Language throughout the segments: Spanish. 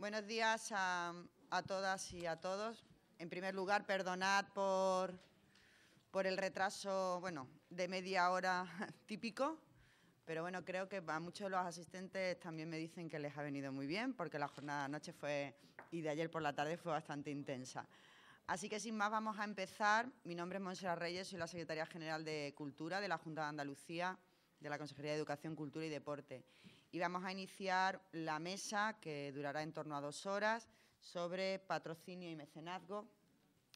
Buenos días a, todas y a todos. En primer lugar, perdonad por, por el retraso, bueno, de media hora típico, pero bueno, creo que a muchos de los asistentes también me dicen que les ha venido muy bien, porque la jornada de anoche fue, y de ayer por la tarde fue bastante intensa. Así que sin más vamos a empezar. Mi nombre es Monserrat Reyes, soy la secretaria general de Cultura de la Junta de Andalucía, de la Consejería de Educación, Cultura y Deporte y vamos a iniciar la mesa que durará en torno a dos horas sobre patrocinio y mecenazgo.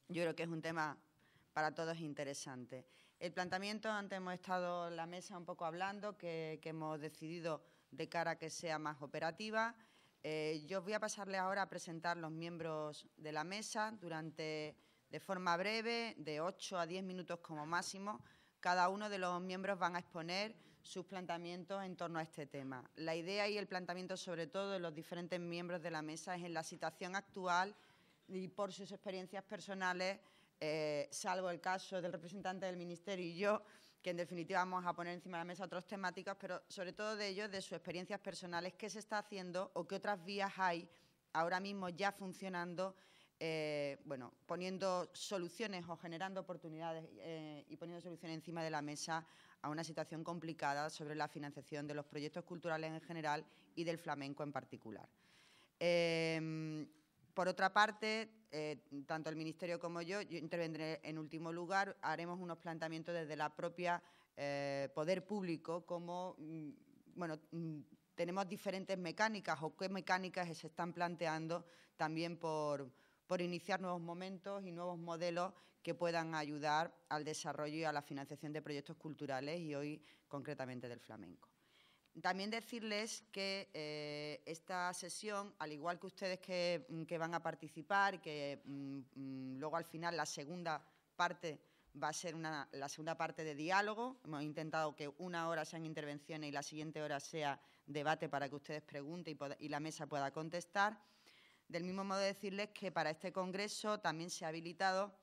Yo creo que es un tema para todos interesante. El planteamiento, antes hemos estado en la mesa un poco hablando, que, hemos decidido de cara a que sea más operativa. Eh, yo voy a pasarle ahora a presentar los miembros de la mesa durante, de forma breve, de 8 a 10 minutos como máximo. Cada uno de los miembros van a exponer sus planteamientos en torno a este tema. La idea y el planteamiento, sobre todo, de los diferentes miembros de la mesa es en la situación actual y por sus experiencias personales, eh, salvo el caso del representante del Ministerio y yo, que en definitiva vamos a poner encima de la mesa otras temáticas, pero sobre todo de ellos, de sus experiencias personales, qué se está haciendo o qué otras vías hay ahora mismo ya funcionando eh, bueno, poniendo soluciones o generando oportunidades eh, y poniendo soluciones encima de la mesa a una situación complicada sobre la financiación de los proyectos culturales en general y del flamenco en particular. Em, por otra parte, eh, tanto el Ministerio como yo, yo intervendré en último lugar, haremos unos planteamientos desde la propia eh, poder público, como, mm, bueno, mm, tenemos diferentes mecánicas o qué mecánicas se están planteando también por, por iniciar nuevos momentos y nuevos modelos que puedan ayudar al desarrollo y a la financiación de proyectos culturales y hoy concretamente del flamenco. También decirles que eh, esta sesión, al igual que ustedes que, mm, van a participar, que mm, mm, luego al final la segunda parte va a ser la segunda parte de diálogo, hemos intentado que una hora sean intervenciones y la siguiente hora sea debate para que ustedes pregunten y la mesa pueda contestar. Del mismo modo, decirles que para este Congreso también se ha habilitado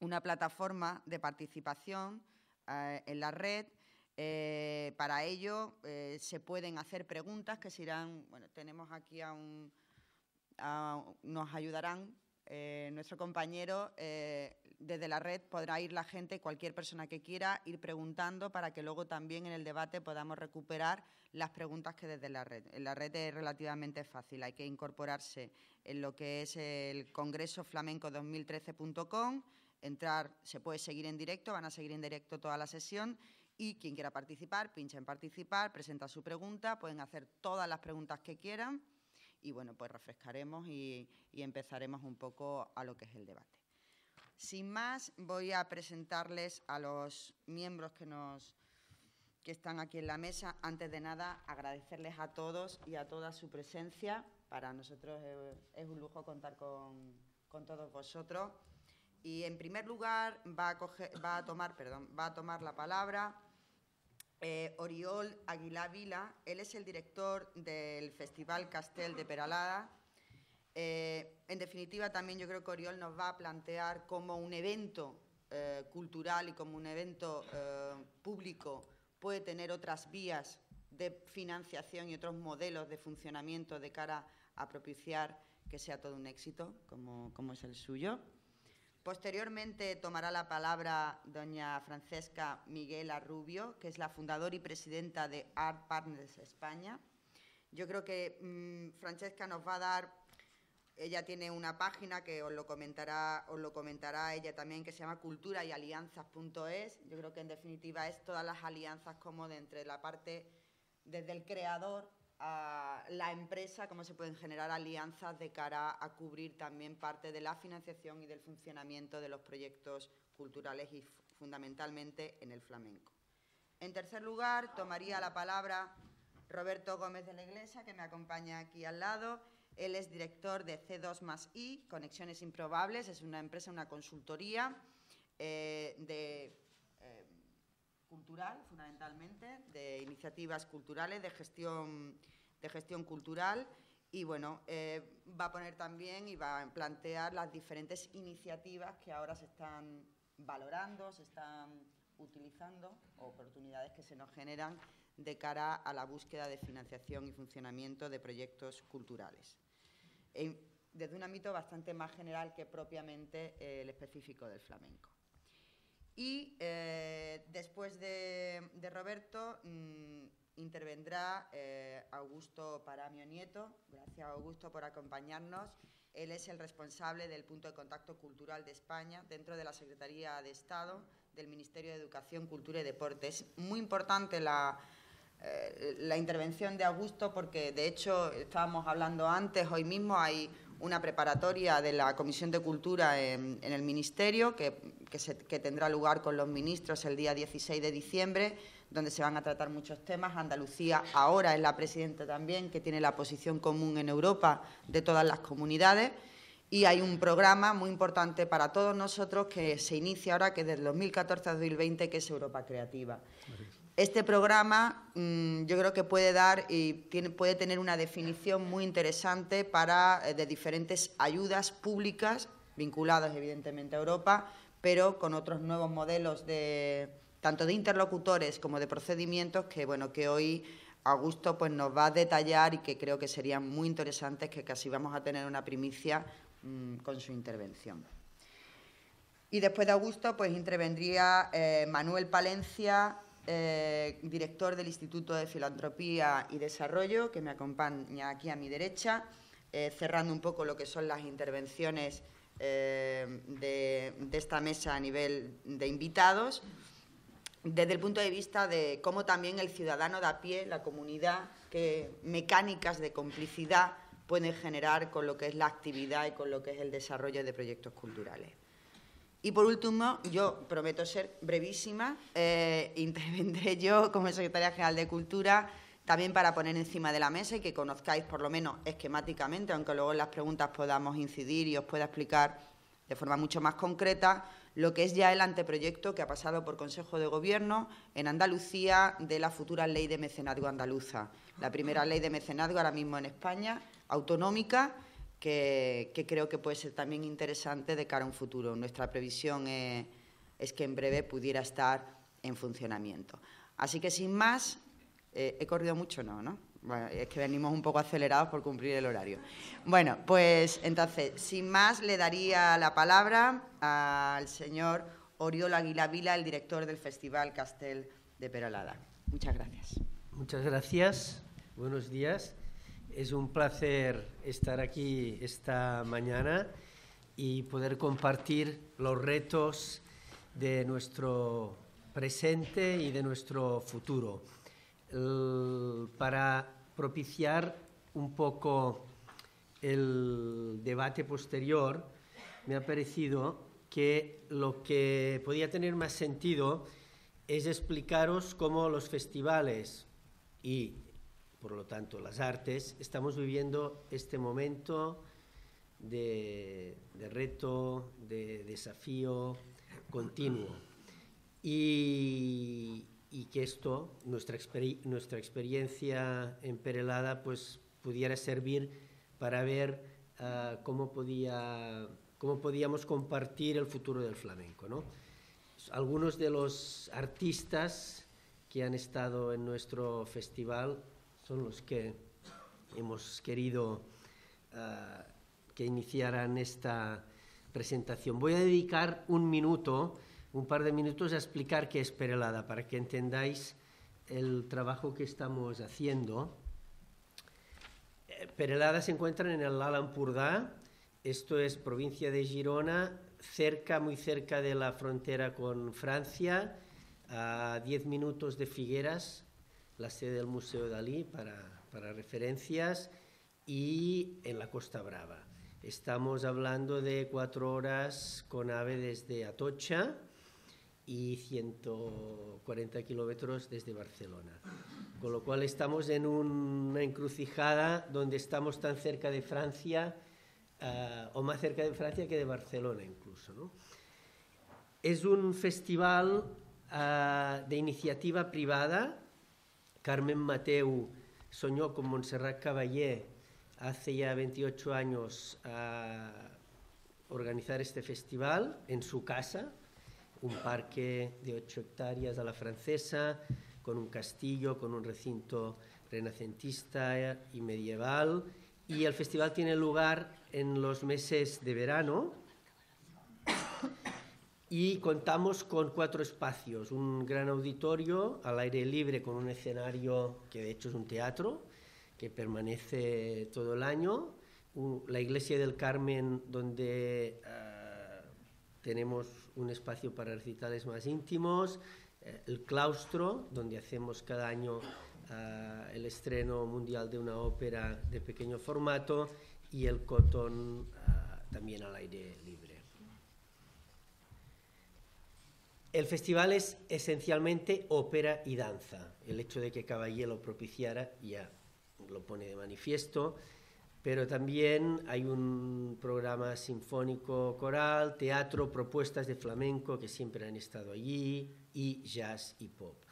una plataforma de participación eh, en la red. Eh, para ello eh, se pueden hacer preguntas que serán irán, bueno, tenemos aquí a un, nos ayudarán nuestro compañero desde la red podrá ir la gente, cualquier persona que quiera, ir preguntando para que luego también en el debate podamos recuperar las preguntas que desde la red. En la red es relativamente fácil, hay que incorporarse en lo que es el Congreso Flamenco 2013.com, entrar, se puede seguir en directo, van a seguir en directo toda la sesión y quien quiera participar, pincha en participar, presenta su pregunta, pueden hacer todas las preguntas que quieran y bueno, pues refrescaremos y empezaremos un poco a lo que es el debate. Sin más, voy a presentarles a los miembros que nos que están aquí en la mesa. Antes de nada, agradecerles a todos y a toda su presencia. Para nosotros es un lujo contar con, con todos vosotros. Y en primer lugar va a, va a tomar, perdón, va a tomar la palabra eh, Oriol Aguilá Vila. Él es el director del Festival Castel de Peralada eh, en definitiva, también yo creo que Oriol nos va a plantear cómo un evento eh, cultural y como un evento eh, público puede tener otras vías de financiación y otros modelos de funcionamiento de cara a propiciar que sea todo un éxito, como, es el suyo. Posteriormente tomará la palabra doña Francesca Miguela Rubio, que es la fundadora y presidenta de Art Partners España. Yo creo que mm, Francesca nos va a dar ella tiene una página que os lo comentará, os lo comentará ella también, que se llama culturayalianzas.es. Yo creo que en definitiva es todas las alianzas como de entre la parte, desde el creador a la empresa, cómo se pueden generar alianzas de cara a cubrir también parte de la financiación y del funcionamiento de los proyectos culturales y fundamentalmente en el flamenco. En tercer lugar, tomaría la palabra Roberto Gómez de la Iglesia, que me acompaña aquí al lado. Él es director de C2 más I, Conexiones Improbables, es una empresa, una consultoría eh, de, eh, cultural, fundamentalmente, de iniciativas culturales, de gestión, de gestión cultural. Y bueno, eh, va a poner también y va a plantear las diferentes iniciativas que ahora se están valorando, se están utilizando, oportunidades que se nos generan de cara a la búsqueda de financiación y funcionamiento de proyectos culturales. desde un ámbito bastante más general que propiamente eh, el específico del flamenco. Y eh, después de, Roberto mm, intervendrá eh, Augusto Paramio Nieto. Gracias, Augusto, por acompañarnos. Él es el responsable del punto de contacto cultural de España dentro de la Secretaría de Estado del Ministerio de Educación, Cultura y Deportes. Muy importante la, eh, la intervención de Augusto, porque de hecho estábamos hablando antes, hoy mismo hay una preparatoria de la Comisión de Cultura en, el Ministerio, que, que, tendrá lugar con los ministros el día 16 de diciembre, donde se van a tratar muchos temas. Andalucía ahora es la presidenta también, que tiene la posición común en Europa de todas las comunidades. Y hay un programa muy importante para todos nosotros que se inicia ahora, que es del 2014 a 2020, que es Europa Creativa este programa mm, yo creo que puede dar y puede tener una definición muy interesante para eh, de diferentes ayudas públicas vinculadas evidentemente a Europa, pero con otros nuevos modelos de tanto de interlocutores como de procedimientos que bueno que hoy Augusto pues nos va a detallar y que creo que serían muy interesantes que casi vamos a tener una primicia mm, con su intervención. Y después de Augusto pues intervendría eh, Manuel Palencia, eh, director del Instituto de Filantropía y Desarrollo, que me acompaña aquí a mi derecha, eh, cerrando un poco lo que son las intervenciones eh, de, esta mesa a nivel de invitados, desde el punto de vista de cómo también el ciudadano de a pie, la comunidad, qué mecánicas de complicidad pueden generar con lo que es la actividad y con lo que es el desarrollo de proyectos culturales. Y por último, yo prometo ser brevísima, eh, intervendré yo como secretaria general de Cultura también para poner encima de la mesa y que conozcáis por lo menos esquemáticamente, aunque luego en las preguntas podamos incidir y os pueda explicar de forma mucho más concreta lo que es ya el anteproyecto que ha pasado por Consejo de Gobierno en Andalucía de la futura ley de mecenazgo andaluza, la primera ley de mecenazgo ahora mismo en España, autonómica, que, creo que puede ser también interesante de cara a un futuro. Nuestra previsión es, que en breve pudiera estar en funcionamiento. Así que sin más, eh, he corrido mucho, ¿no? ¿no? Bueno, es que venimos un poco acelerados por cumplir el horario. Bueno, pues entonces, sin más, le daría la palabra al señor Oriol Aguilavila, Vila, el director del Festival Castel de Peralada. Muchas gracias. Muchas gracias. Buenos días. Es un placer estar aquí esta mañana y poder compartir los retos de nuestro presente y de nuestro futuro. para propiciar un poco el debate posterior, me ha parecido que lo que podía tener más sentido es explicaros cómo los festivales y por lo tanto las artes, estamos viviendo este momento de, reto, de desafío continuo. Y, que esto, nuestra, nuestra experiencia en pues pudiera servir para ver ah, cómo, podía, cómo podíamos compartir el futuro del flamenco. Algunos de los artistas que han estado en nuestro festival son los que hemos querido ah, que iniciaran esta presentación. Voy a dedicar un minuto, un par de minutos a explicar qué es Perelada, para que entendáis el trabajo que estamos haciendo. Eh, Perelada se encuentra en el Alampurdá, esto es provincia de Girona, cerca, muy cerca de la frontera con Francia, a 10 minutos de Figueras, la sede del Museo Dalí para, para referencias y en la Costa Brava. Estamos hablando de cuatro horas con AVE desde Atocha y 140 kilómetros desde Barcelona. Con lo cual estamos en una encrucijada donde estamos tan cerca de Francia, eh, o más cerca de Francia que de Barcelona incluso. ¿no? Es un festival eh, de iniciativa privada Carmen Mateu soñó con Montserrat Caballé hace ya 28 años a organizar este festival en su casa, un parque de 8 hectáreas a la francesa, con un castillo, con un recinto renacentista y medieval. Y el festival tiene lugar en los meses de verano, y contamos con cuatro espacios, un gran auditorio al aire libre con un escenario que de hecho es un teatro que permanece todo el año, la iglesia del Carmen donde eh, tenemos un espacio para recitales más íntimos, eh, el claustro donde hacemos cada año eh, el estreno mundial de una ópera de pequeño formato y el cotón también al aire libre. El festival es esencialmente ópera y danza. El hecho de que caballero lo propiciara ya lo pone de manifiesto, pero también hay un programa sinfónico coral, teatro, propuestas de flamenco que siempre han estado allí, y jazz y pop.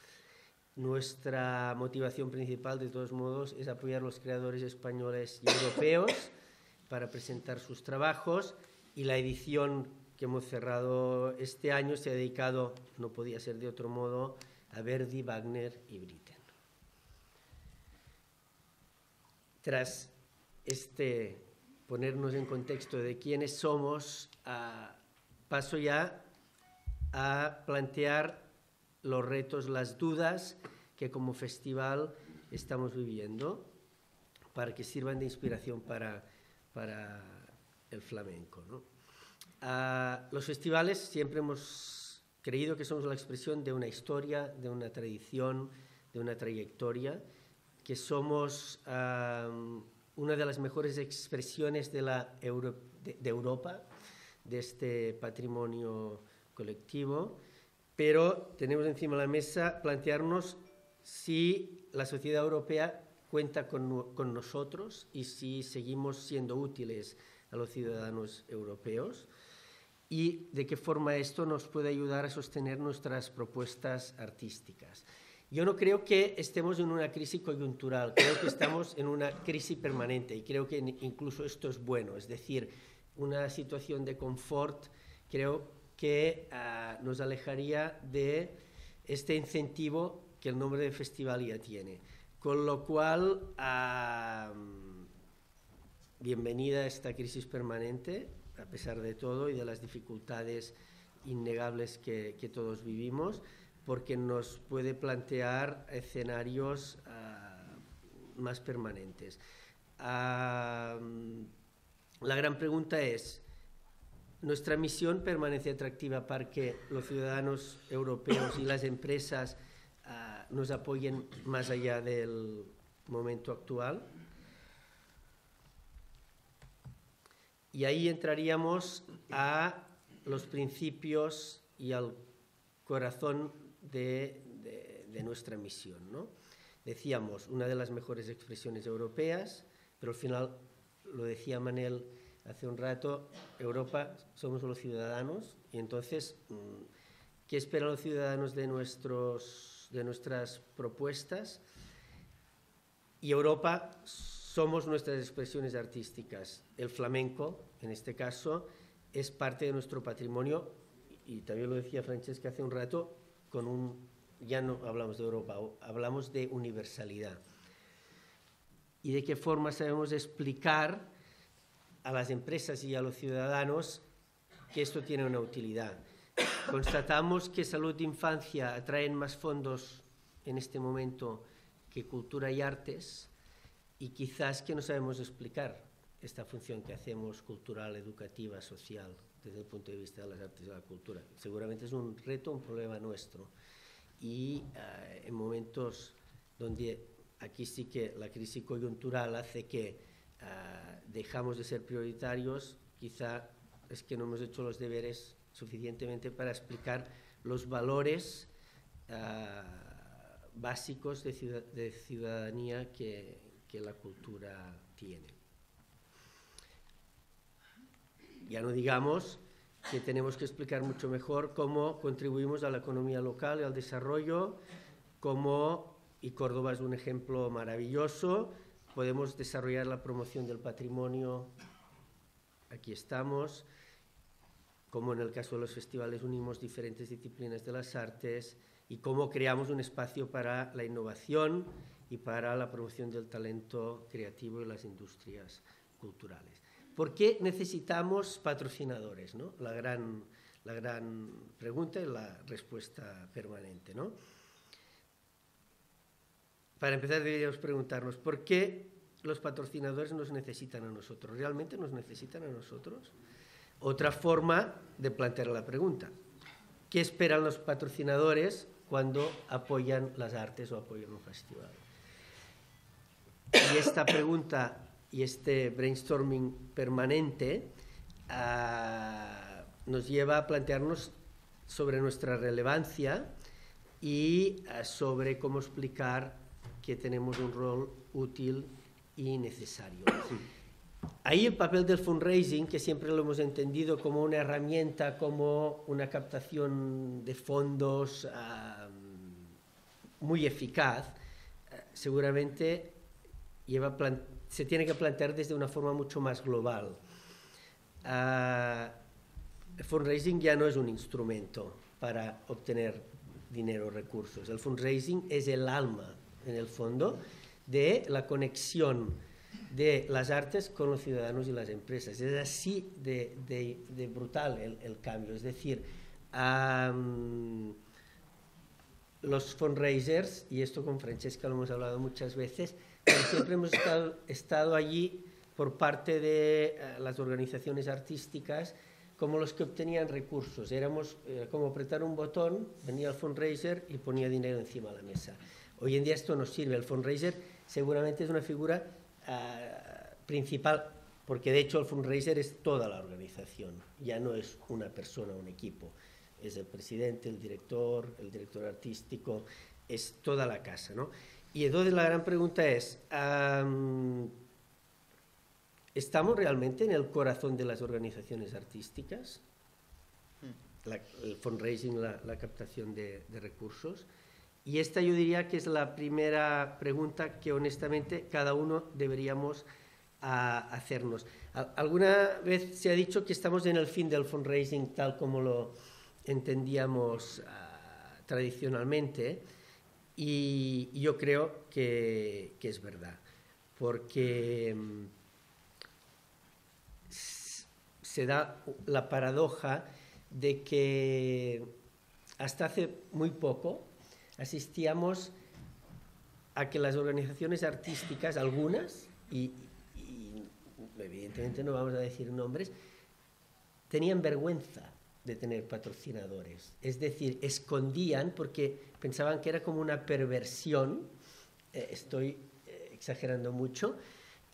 Nuestra motivación principal, de todos modos, es apoyar a los creadores españoles y europeos para presentar sus trabajos y la edición que hemos cerrado este año se ha dedicado, no podía ser de otro modo, a Verdi, Wagner y Britten. Tras este ponernos en contexto de quiénes somos, ah, paso ya a plantear los retos, las dudas que como festival estamos viviendo para que sirvan de inspiración para, para el flamenco. ¿no? los festivales siempre hemos creído que somos la expresión de una historia, de una tradición, de una trayectoria, que somos una de las mejores expresiones de, Europa, de este patrimonio colectivo, pero tenemos encima de la mesa plantearnos si la sociedad europea cuenta con nosotros y si seguimos siendo útiles a los ciudadanos europeos y de qué forma esto nos puede ayudar a sostener nuestras propuestas artísticas. Yo no creo que estemos en una crisis coyuntural, creo que estamos en una crisis permanente y creo que incluso esto es bueno, es decir, una situación de confort creo que ah, nos alejaría de este incentivo que el nombre de festival ya tiene. Con lo cual, ah, bienvenida a esta crisis permanente, a pesar de todo y de las dificultades innegables que, todos vivimos, porque nos puede plantear escenarios ah, más permanentes. Ah, mm, la gran pregunta es, ¿nuestra misión permanece atractiva para que los ciudadanos europeos y las empresas ah, nos apoyen más allá del momento actual? Y ahí entraríamos a los principios y al corazón de, nuestra misión. Decíamos, una de las mejores expresiones europeas, pero al final, lo decía Manel hace un rato, Europa somos los ciudadanos y entonces, mm, ¿qué esperan los ciudadanos de, nuestros, de nuestras propuestas? Y Europa somos nuestras expresiones artísticas. El flamenco, en este caso, es parte de nuestro patrimonio y también lo decía Francesca hace un rato, con ya no hablamos de Europa, hablamos de universalidad. ¿Y de qué forma sabemos explicar a las empresas y a los ciudadanos que esto tiene una utilidad? Constatamos que salud de infancia atraen más fondos en este momento que cultura y artes, y quizás que no sabemos explicar esta función que hacemos cultural, educativa, social, desde el punto de vista de las artes y de la cultura. Seguramente es un reto, un problema nuestro. Y eh, en momentos donde aquí sí que la crisis coyuntural hace que eh, dejamos de ser prioritarios, quizá es que no hemos hecho los deberes suficientemente para explicar los valores eh, básicos de, de ciudadanía que, que la cultura tiene. Ya no digamos que tenemos que explicar mucho mejor cómo contribuimos a la economía local y al desarrollo, cómo, y Córdoba es un ejemplo maravilloso, podemos desarrollar la promoción del patrimonio, aquí estamos, como en el caso de los festivales unimos diferentes disciplinas de las artes y cómo creamos un espacio para la innovación y para la promoción del talento creativo y las industrias culturales. ¿Por qué necesitamos patrocinadores? La, gran, la gran pregunta y la respuesta permanente. Para empezar deberíamos preguntarnos, ¿por qué los patrocinadores nos necesitan a nosotros? ¿Realmente nos necesitan a nosotros? Otra forma de plantear la pregunta. ¿Qué esperan los patrocinadores cuando apoyan las artes o apoyan los festivales? y esta pregunta y este brainstorming permanente ah, nos lleva a plantearnos sobre nuestra relevancia y ah, sobre cómo explicar que tenemos un rol útil y necesario. Ahí el papel del fundraising, que siempre lo hemos entendido como una herramienta, como una captación de fondos ah, muy eficaz, seguramente se tiene que plantear desde una forma mucho más global. el ah, fundraising ya no es un instrumento para obtener dinero, o recursos. El fundraising es el alma, en el fondo, de la conexión de las artes con los ciudadanos y las empresas. Es así de, brutal el, cambio. Es decir, los fundraisers, y esto con Francesca lo hemos hablado muchas veces, siempre hemos estado, allí por parte de eh, las organizaciones artísticas como los que obtenían recursos. Éramos como apretar un botón, venía el fundraiser y ponía dinero encima de la mesa. Hoy en día esto nos sirve. El fundraiser seguramente es una figura ah, principal, porque de hecho el fundraiser es toda la organización, ya no es una persona, un equipo. Es el presidente, el director, el director artístico, es toda la casa. ¿no? Y entonces la gran pregunta es, ¿estamos realmente en el corazón de las organizaciones artísticas? Hmm. el fundraising, la, captación de, recursos. Y esta yo diría que es la primera pregunta que honestamente cada uno deberíamos hacernos. alguna vez se ha dicho que estamos en el fin del fundraising tal como lo entendíamos ah, tradicionalmente. Y, yo creo que, es verdad, porque mm, se da la paradoja de que hasta hace muy poco asistíamos a que las organizaciones artísticas, algunas, y evidentemente no vamos a decir nombres, tenían vergüenza de tener patrocinadores. Es decir, escondían porque pensaban que era como una perversión, eh, estoy eh, exagerando mucho,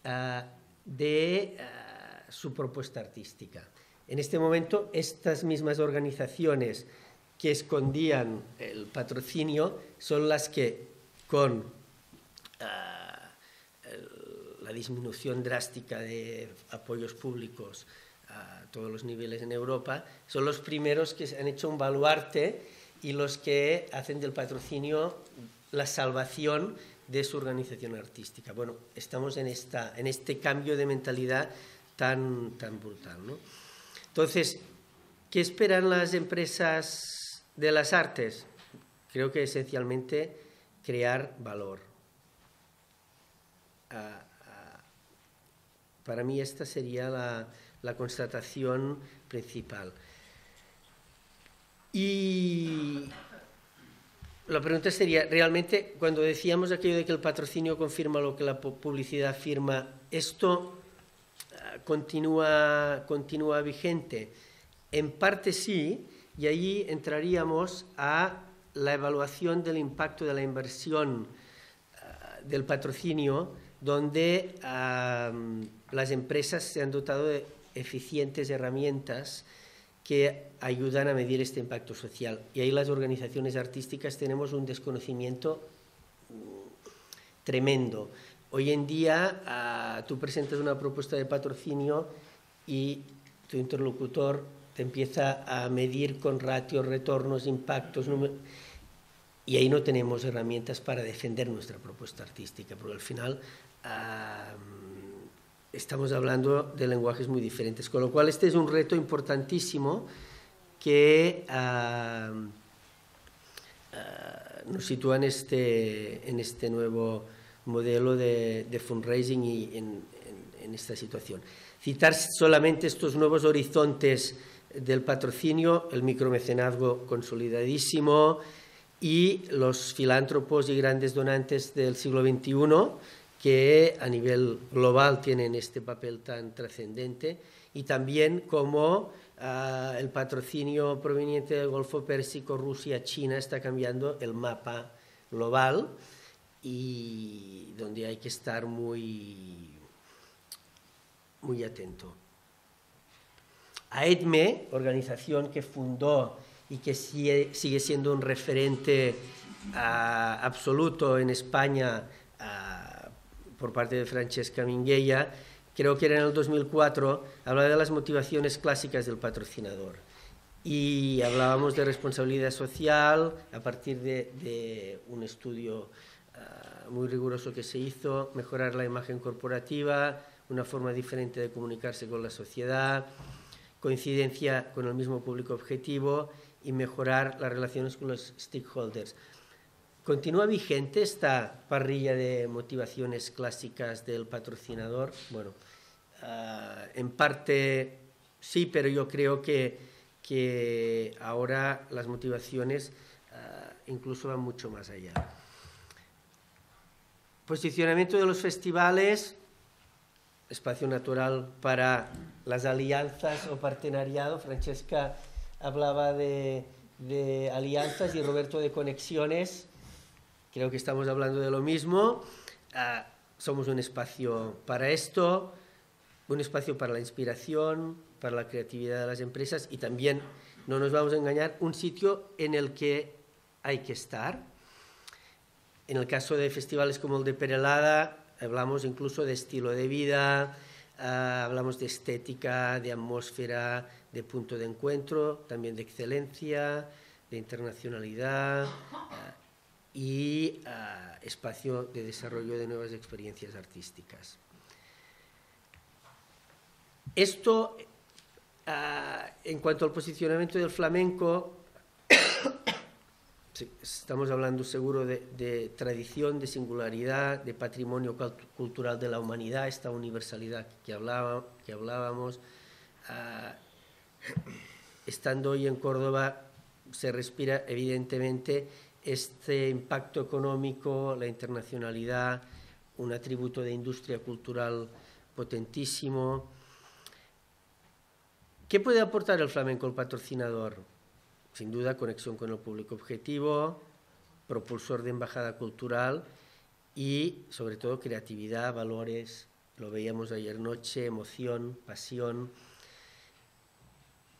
ah, de ah, su propuesta artística. En este momento, estas mismas organizaciones que escondían el patrocinio son las que, con ah, la disminución drástica de apoyos públicos a todos los niveles en Europa, son los primeros que se han hecho un baluarte y los que hacen del patrocinio la salvación de su organización artística. Bueno, estamos en, este cambio de mentalidad tan, brutal. ¿no? Entonces, ¿qué esperan las empresas de las artes? Creo que esencialmente crear valor. Ah, ah, para mí esta sería la constatación principal. Y la pregunta sería, realmente, cuando decíamos aquello de que el patrocinio confirma lo que la publicidad afirma, ¿esto ah, continúa, vigente? En parte sí, y allí entraríamos a la evaluación del impacto de la inversión ah, del patrocinio, donde ah, las empresas se han dotado de eficientes herramientas que ayudan a medir este impacto social. Y ahí las organizaciones artísticas tenemos un desconocimiento mm, tremendo. Hoy en día ah, tú presentas una propuesta de patrocinio y tu interlocutor te empieza a medir con ratios, retornos, impactos, y ahí no tenemos herramientas para defender nuestra propuesta artística, porque al final... Ah, estamos hablando de lenguajes muy diferentes. Con lo cual, este es un reto importantísimo que ah, nos sitúa en este, en este nuevo modelo de, fundraising y en, en, esta situación. Citar solamente estos nuevos horizontes del patrocinio, el micromecenazgo consolidadísimo y los filántropos y grandes donantes del siglo XXI, que a nivel global tienen este papel tan trascendente y también como ah, el patrocinio proveniente del Golfo Pérsico, Rusia, China está cambiando el mapa global y donde hay que estar muy, muy atento. AEDME, e, organización que fundó y que sigue, siendo un referente ah, absoluto en España ah, por parte de Francesca Mingueya, creo que era en el 2004, hablaba de las motivaciones clásicas del patrocinador. Y hablábamos de responsabilidad social a partir de, un estudio ah, muy riguroso que se hizo, mejorar la imagen corporativa, una forma diferente de comunicarse con la sociedad, coincidencia con el mismo público objetivo y mejorar las relaciones con los stakeholders. ¿Continúa vigente esta parrilla de motivaciones clásicas del patrocinador? Bueno, ah, en parte sí, pero yo creo que, que ahora las motivaciones ah, incluso van mucho más allá. Posicionamiento de los festivales, espacio natural para las alianzas o partenariado. Francesca hablaba de, de alianzas y Roberto de conexiones creo que estamos hablando de lo mismo. Ah, somos un espacio para esto, un espacio para la inspiración, para la creatividad de las empresas y también, no nos vamos a engañar, un sitio en el que hay que estar. En el caso de festivales como el de Perelada, hablamos incluso de estilo de vida, ah, hablamos de estética, de atmósfera, de punto de encuentro, también de excelencia, de internacionalidad. Ah, y ah, espacio de desarrollo de nuevas experiencias artísticas. Esto, ah, en cuanto al posicionamiento del flamenco, estamos hablando seguro de, tradición, de singularidad, de patrimonio cultural de la humanidad, esta universalidad que, que hablábamos. Ah, estando hoy en Córdoba se respira evidentemente este impacto económico, la internacionalidad, un atributo de industria cultural potentísimo. ¿Qué puede aportar el flamenco al patrocinador? Sin duda, conexión con el público objetivo, propulsor de embajada cultural y, sobre todo, creatividad, valores. Lo veíamos ayer noche, emoción, pasión.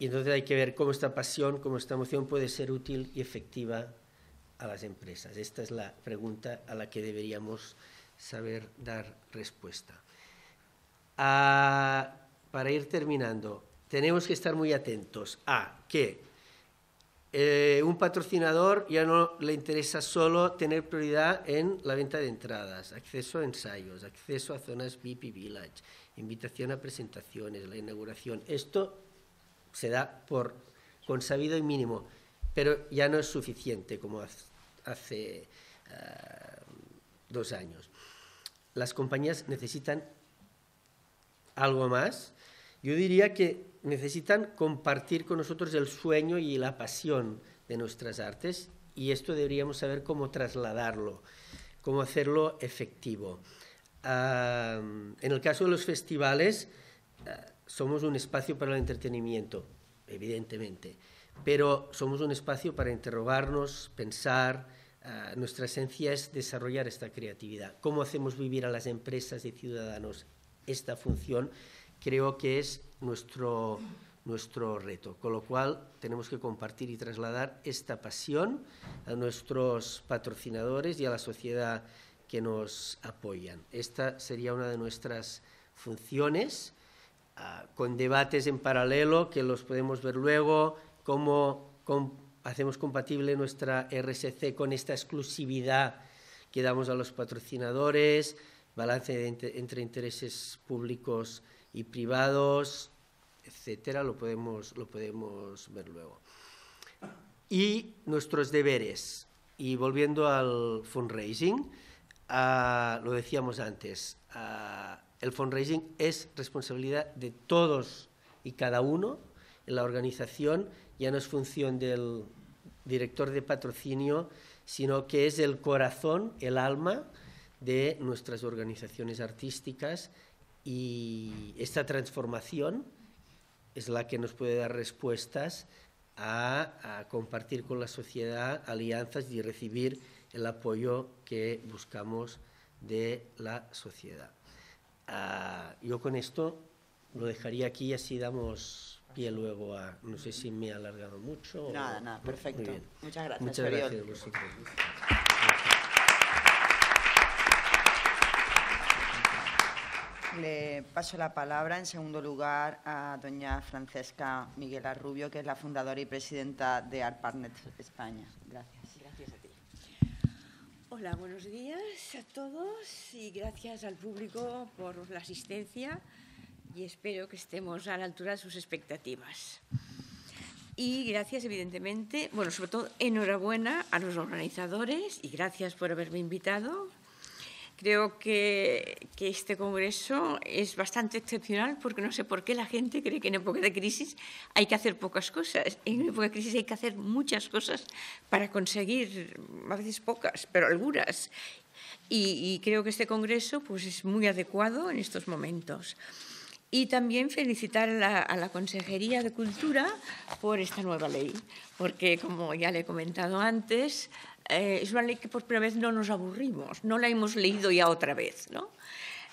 Y entonces hay que ver cómo esta pasión, cómo esta emoción puede ser útil y efectiva a las empresas? Esta es la pregunta a la que deberíamos saber dar respuesta. Ah, para ir terminando, tenemos que estar muy atentos a que eh, un patrocinador ya no le interesa solo tener prioridad en la venta de entradas, acceso a ensayos, acceso a zonas VIP Village, invitación a presentaciones, la inauguración. Esto se da por consabido y mínimo pero ya no es suficiente como hace eh, dos años. Las compañías necesitan algo más. Yo diría que necesitan compartir con nosotros el sueño y la pasión de nuestras artes y esto deberíamos saber cómo trasladarlo, cómo hacerlo efectivo. Ah, en el caso de los festivales, ah, somos un espacio para el entretenimiento, evidentemente pero somos un espacio para interrogarnos, pensar. Ah, nuestra esencia es desarrollar esta creatividad. ¿Cómo hacemos vivir a las empresas y ciudadanos esta función? Creo que es nuestro, nuestro reto, con lo cual tenemos que compartir y trasladar esta pasión a nuestros patrocinadores y a la sociedad que nos apoyan. Esta sería una de nuestras funciones, ah, con debates en paralelo que los podemos ver luego, cómo hacemos compatible nuestra RSC con esta exclusividad que damos a los patrocinadores, balance entre intereses públicos y privados, etcétera, lo podemos, ver luego. Y nuestros deberes. Y volviendo al fundraising, lo decíamos antes, el fundraising es responsabilidad de todos y cada uno en la organización ya no es función del director de patrocinio, sino que es el corazón, el alma de nuestras organizaciones artísticas y esta transformación es la que nos puede dar respuestas a, compartir con la sociedad alianzas y recibir el apoyo que buscamos de la sociedad. Ah, yo con esto lo dejaría aquí y así damos y luego a... No sé si me he alargado mucho. Nada, nada, perfecto. Muchas gracias. Muchas gracias Le paso la palabra, en segundo lugar, a doña Francesca Miguel Arrubio, que es la fundadora y presidenta de Arparnet España. Gracias. Gracias a ti. Hola, buenos días a todos y gracias al público por la asistencia y espero que estemos a la altura de sus expectativas. Y gracias, evidentemente, bueno, sobre todo enhorabuena a los organizadores y gracias por haberme invitado. Creo que, este congreso es bastante excepcional porque no sé por qué la gente cree que en época de crisis hay que hacer pocas cosas. En época de crisis hay que hacer muchas cosas para conseguir, a veces pocas, pero algunas. Y, y creo que este congreso pues, es muy adecuado en estos momentos y también felicitar a la, Consejería de Cultura por esta nueva ley, porque como ya le he comentado antes, eh, es una ley que por primera vez no nos aburrimos, no la hemos leído ya otra vez, ¿no?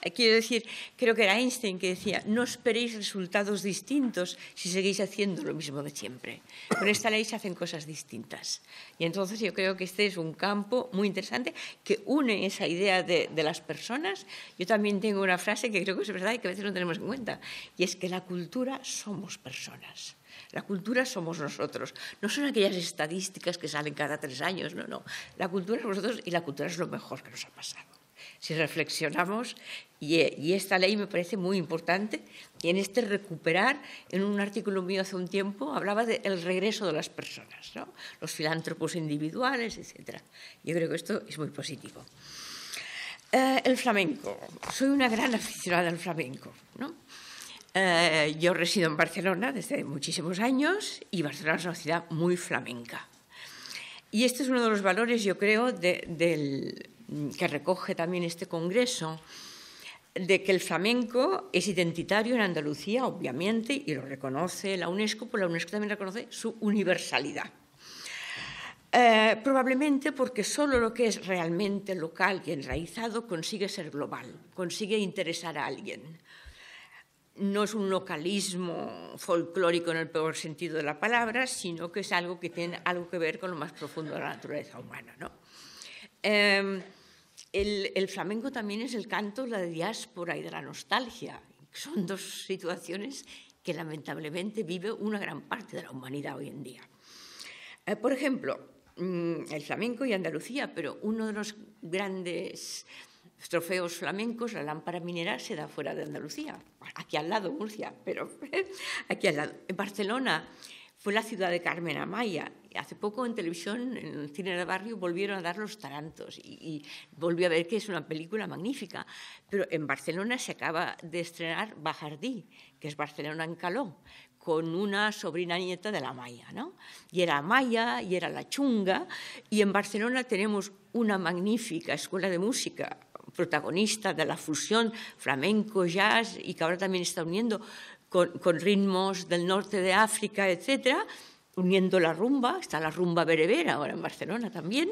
Eh, quiero decir, creo que era Einstein que decía, no esperéis resultados distintos si seguís haciendo lo mismo de siempre. Con esta ley se hacen cosas distintas. Y entonces yo creo que este es un campo muy interesante que une esa idea de, las personas. Yo también tengo una frase que creo que es verdad y que a veces no tenemos en cuenta, y es que la cultura somos personas. La cultura somos nosotros. No son aquellas estadísticas que salen cada tres años, no, no. La cultura somos nosotros y la cultura es lo mejor que nos ha pasado si reflexionamos, eh, y, esta ley me parece muy importante, y en este recuperar, en un artículo mío hace un tiempo, hablaba del regreso de las personas, los filántropos individuales, etc. Yo creo que esto es muy positivo. Eh, el flamenco. Soy una gran aficionada al flamenco. ¿no? Eh, yo resido en Barcelona desde muchísimos años y Barcelona es una ciudad muy flamenca. Y este es uno de los valores, yo creo, del, Mm, que recoge también este Congreso, de que el flamenco es identitario en Andalucía, obviamente, y lo reconoce la UNESCO, pues la UNESCO también reconoce su universalidad. Eh, probablemente porque solo lo que es realmente local y enraizado consigue ser global, consigue interesar a alguien. No es un localismo folclórico en el peor sentido de la palabra, sino que es algo que tiene algo que ver con lo más profundo de la naturaleza humana. ¿no? Eh, el, flamenco también es el canto, de la diáspora y de la nostalgia. Son dos situaciones que lamentablemente vive una gran parte de la humanidad hoy en día. Eh, por ejemplo, mm, el flamenco y Andalucía, pero uno de los grandes trofeos flamencos, la lámpara mineral, se da fuera de Andalucía, aquí al lado, Murcia, pero aquí al lado. En Barcelona fue la ciudad de Carmen Amaya hace poco en televisión, en el cine de barrio, volvieron a dar Los Tarantos y, volví a ver que es una película magnífica. Pero en Barcelona se acaba de estrenar Bajardí, que es Barcelona en Caló, con una sobrina nieta de la Maya, ¿no? Y era Maya y era la Chunga. Y en Barcelona tenemos una magnífica escuela de música protagonista de la fusión flamenco, jazz y que ahora también está uniendo con, con ritmos del norte de África, etcétera uniendo la rumba, está la rumba berebera ahora en Barcelona también,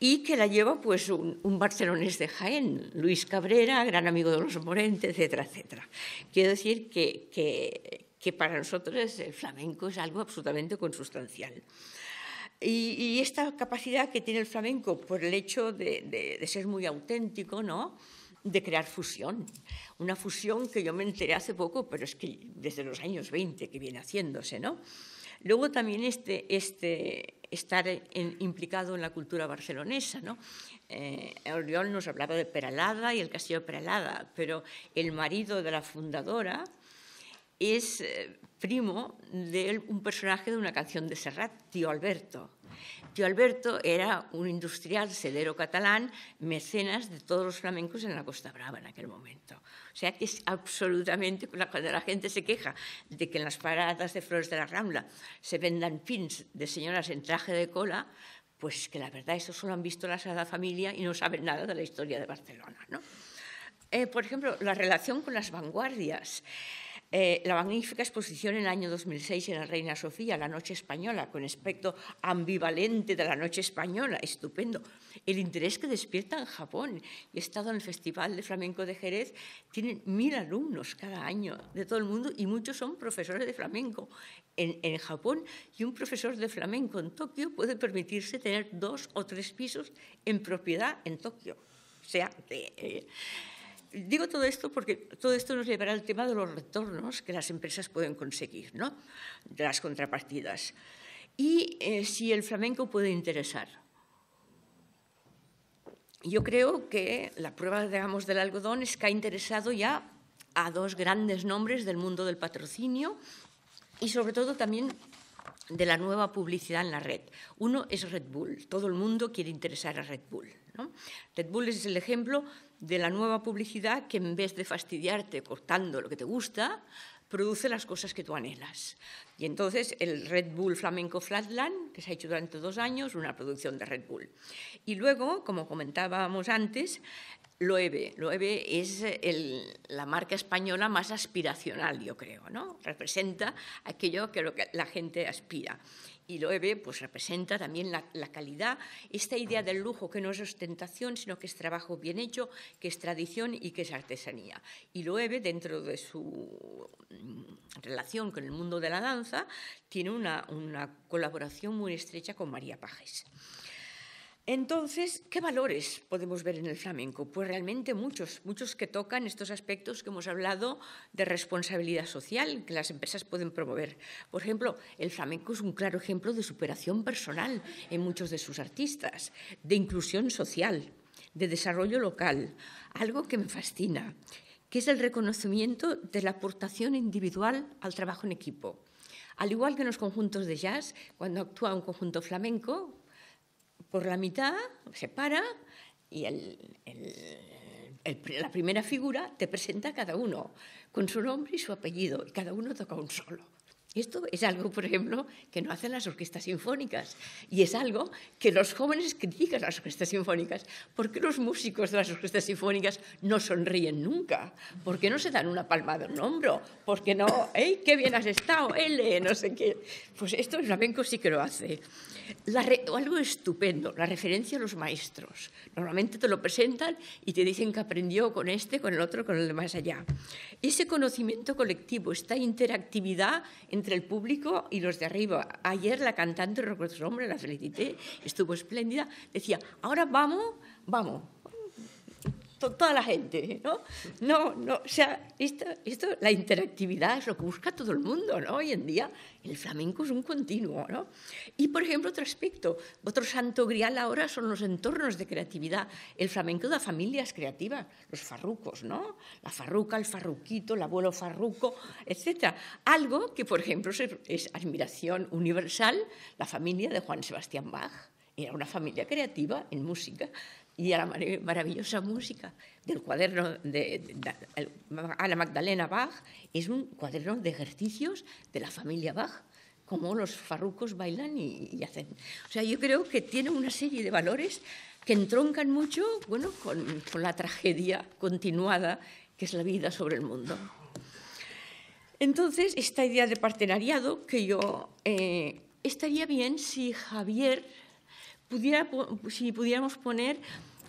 y que la lleva pues un, barcelonés de Jaén, Luis Cabrera, gran amigo de los Morentes, etcétera, etcétera. Quiero decir que, para nosotros el flamenco es algo absolutamente consustancial. Y, esta capacidad que tiene el flamenco por el hecho de, ser muy auténtico, ¿no? de crear fusión. Una fusión que yo me enteré hace poco, pero es que desde los años 20 que viene haciéndose, ¿no? Luego también este, este estar implicado en la cultura barcelonesa. ¿no? Eh, Oriol nos hablaba de Peralada y el castillo Peralada, pero el marido de la fundadora es eh, primo de un personaje de una canción de Serrat, Tío Alberto. Tío Alberto era un industrial sedero catalán, mecenas de todos los flamencos en la Costa Brava en aquel momento. O sea que es absolutamente, cuando la gente se queja de que en las paradas de flores de la Rambla se vendan pins de señoras en traje de cola, pues que la verdad eso solo han visto la Sagrada Familia y no saben nada de la historia de Barcelona. ¿no? Eh, por ejemplo, la relación con las vanguardias. Eh, la magnífica exposición en el año 2006 en la Reina Sofía, La Noche Española, con aspecto ambivalente de la Noche Española, estupendo. El interés que despierta en Japón. He estado en el Festival de Flamenco de Jerez, tienen mil alumnos cada año de todo el mundo y muchos son profesores de flamenco en, Japón. Y un profesor de flamenco en Tokio puede permitirse tener dos o tres pisos en propiedad en Tokio. O sea, eh, Digo todo esto porque todo esto nos llevará al tema de los retornos que las empresas pueden conseguir, ¿no? de las contrapartidas. Y eh, si el flamenco puede interesar. Yo creo que la prueba, digamos, del algodón es que ha interesado ya a dos grandes nombres del mundo del patrocinio y sobre todo también de la nueva publicidad en la red. Uno es Red Bull. Todo el mundo quiere interesar a Red Bull. Red Bull es el ejemplo de la nueva publicidad que en vez de fastidiarte cortando lo que te gusta, produce las cosas que tú anhelas. Y entonces el Red Bull Flamenco Flatland, que se ha hecho durante dos años, una producción de Red Bull. Y luego, como comentábamos antes, Loewe. Loewe es la marca española más aspiracional, yo creo, ¿no? Representa aquello que, lo que la gente aspira. Y Loewe pues, representa también la, la, calidad, esta idea del lujo que no es ostentación, sino que es trabajo bien hecho, que es tradición y que es artesanía. Y Loewe, dentro de su mm, relación con el mundo de la danza, tiene una, colaboración muy estrecha con María Pajes. Entonces, ¿qué valores podemos ver en el flamenco? Pues realmente muchos, muchos que tocan estos aspectos que hemos hablado de responsabilidad social que las empresas pueden promover. Por ejemplo, el flamenco es un claro ejemplo de superación personal en muchos de sus artistas, de inclusión social, de desarrollo local, algo que me fascina, que es el reconocimiento de la aportación individual al trabajo en equipo al igual que en los conjuntos de jazz, cuando actúa un conjunto flamenco, por la mitad se para y la primera figura te presenta a cada uno, con su nombre y su apellido, y cada uno toca un solo. Esto es algo, por ejemplo, que no hacen las orquestas sinfónicas y es algo que los jóvenes critican las orquestas sinfónicas. ¿Por qué los músicos de las orquestas sinfónicas no sonríen nunca? ¿Por qué no se dan una palmada en un hombro? ¿Por qué no, ¡hey, qué bien has estado, L! No sé qué. Pues esto el flamenco sí que lo hace. algo estupendo, la referencia a los maestros. Normalmente te lo presentan y te dicen que aprendió con este, con el otro, con el de más allá. Ese conocimiento colectivo, esta interactividad en entre el público y los de arriba. Ayer la cantante, recuerdo su la felicité, estuvo espléndida, decía, ahora vamos, vamos toda la gente, ¿no? No, no, o sea, esto, esto, la interactividad es lo que busca todo el mundo, ¿no? Hoy en día el flamenco es un continuo, ¿no? Y, por ejemplo, otro aspecto, otro santo grial ahora son los entornos de creatividad. El flamenco da familias creativas, los farrucos, ¿no? La farruca, el farruquito, el abuelo farruco, etc. Algo que, por ejemplo, es admiración universal, la familia de Juan Sebastián Bach. Era una familia creativa en música y a la maravillosa música del cuaderno de, Ana Magdalena Bach. Es un cuaderno de ejercicios de la familia Bach, como los farrucos bailan y, hacen. O sea, yo creo que tiene una serie de valores que entroncan mucho bueno, con, la tragedia continuada que es la vida sobre el mundo. Entonces, esta idea de partenariado que yo eh, estaría bien si Javier si pudiéramos poner,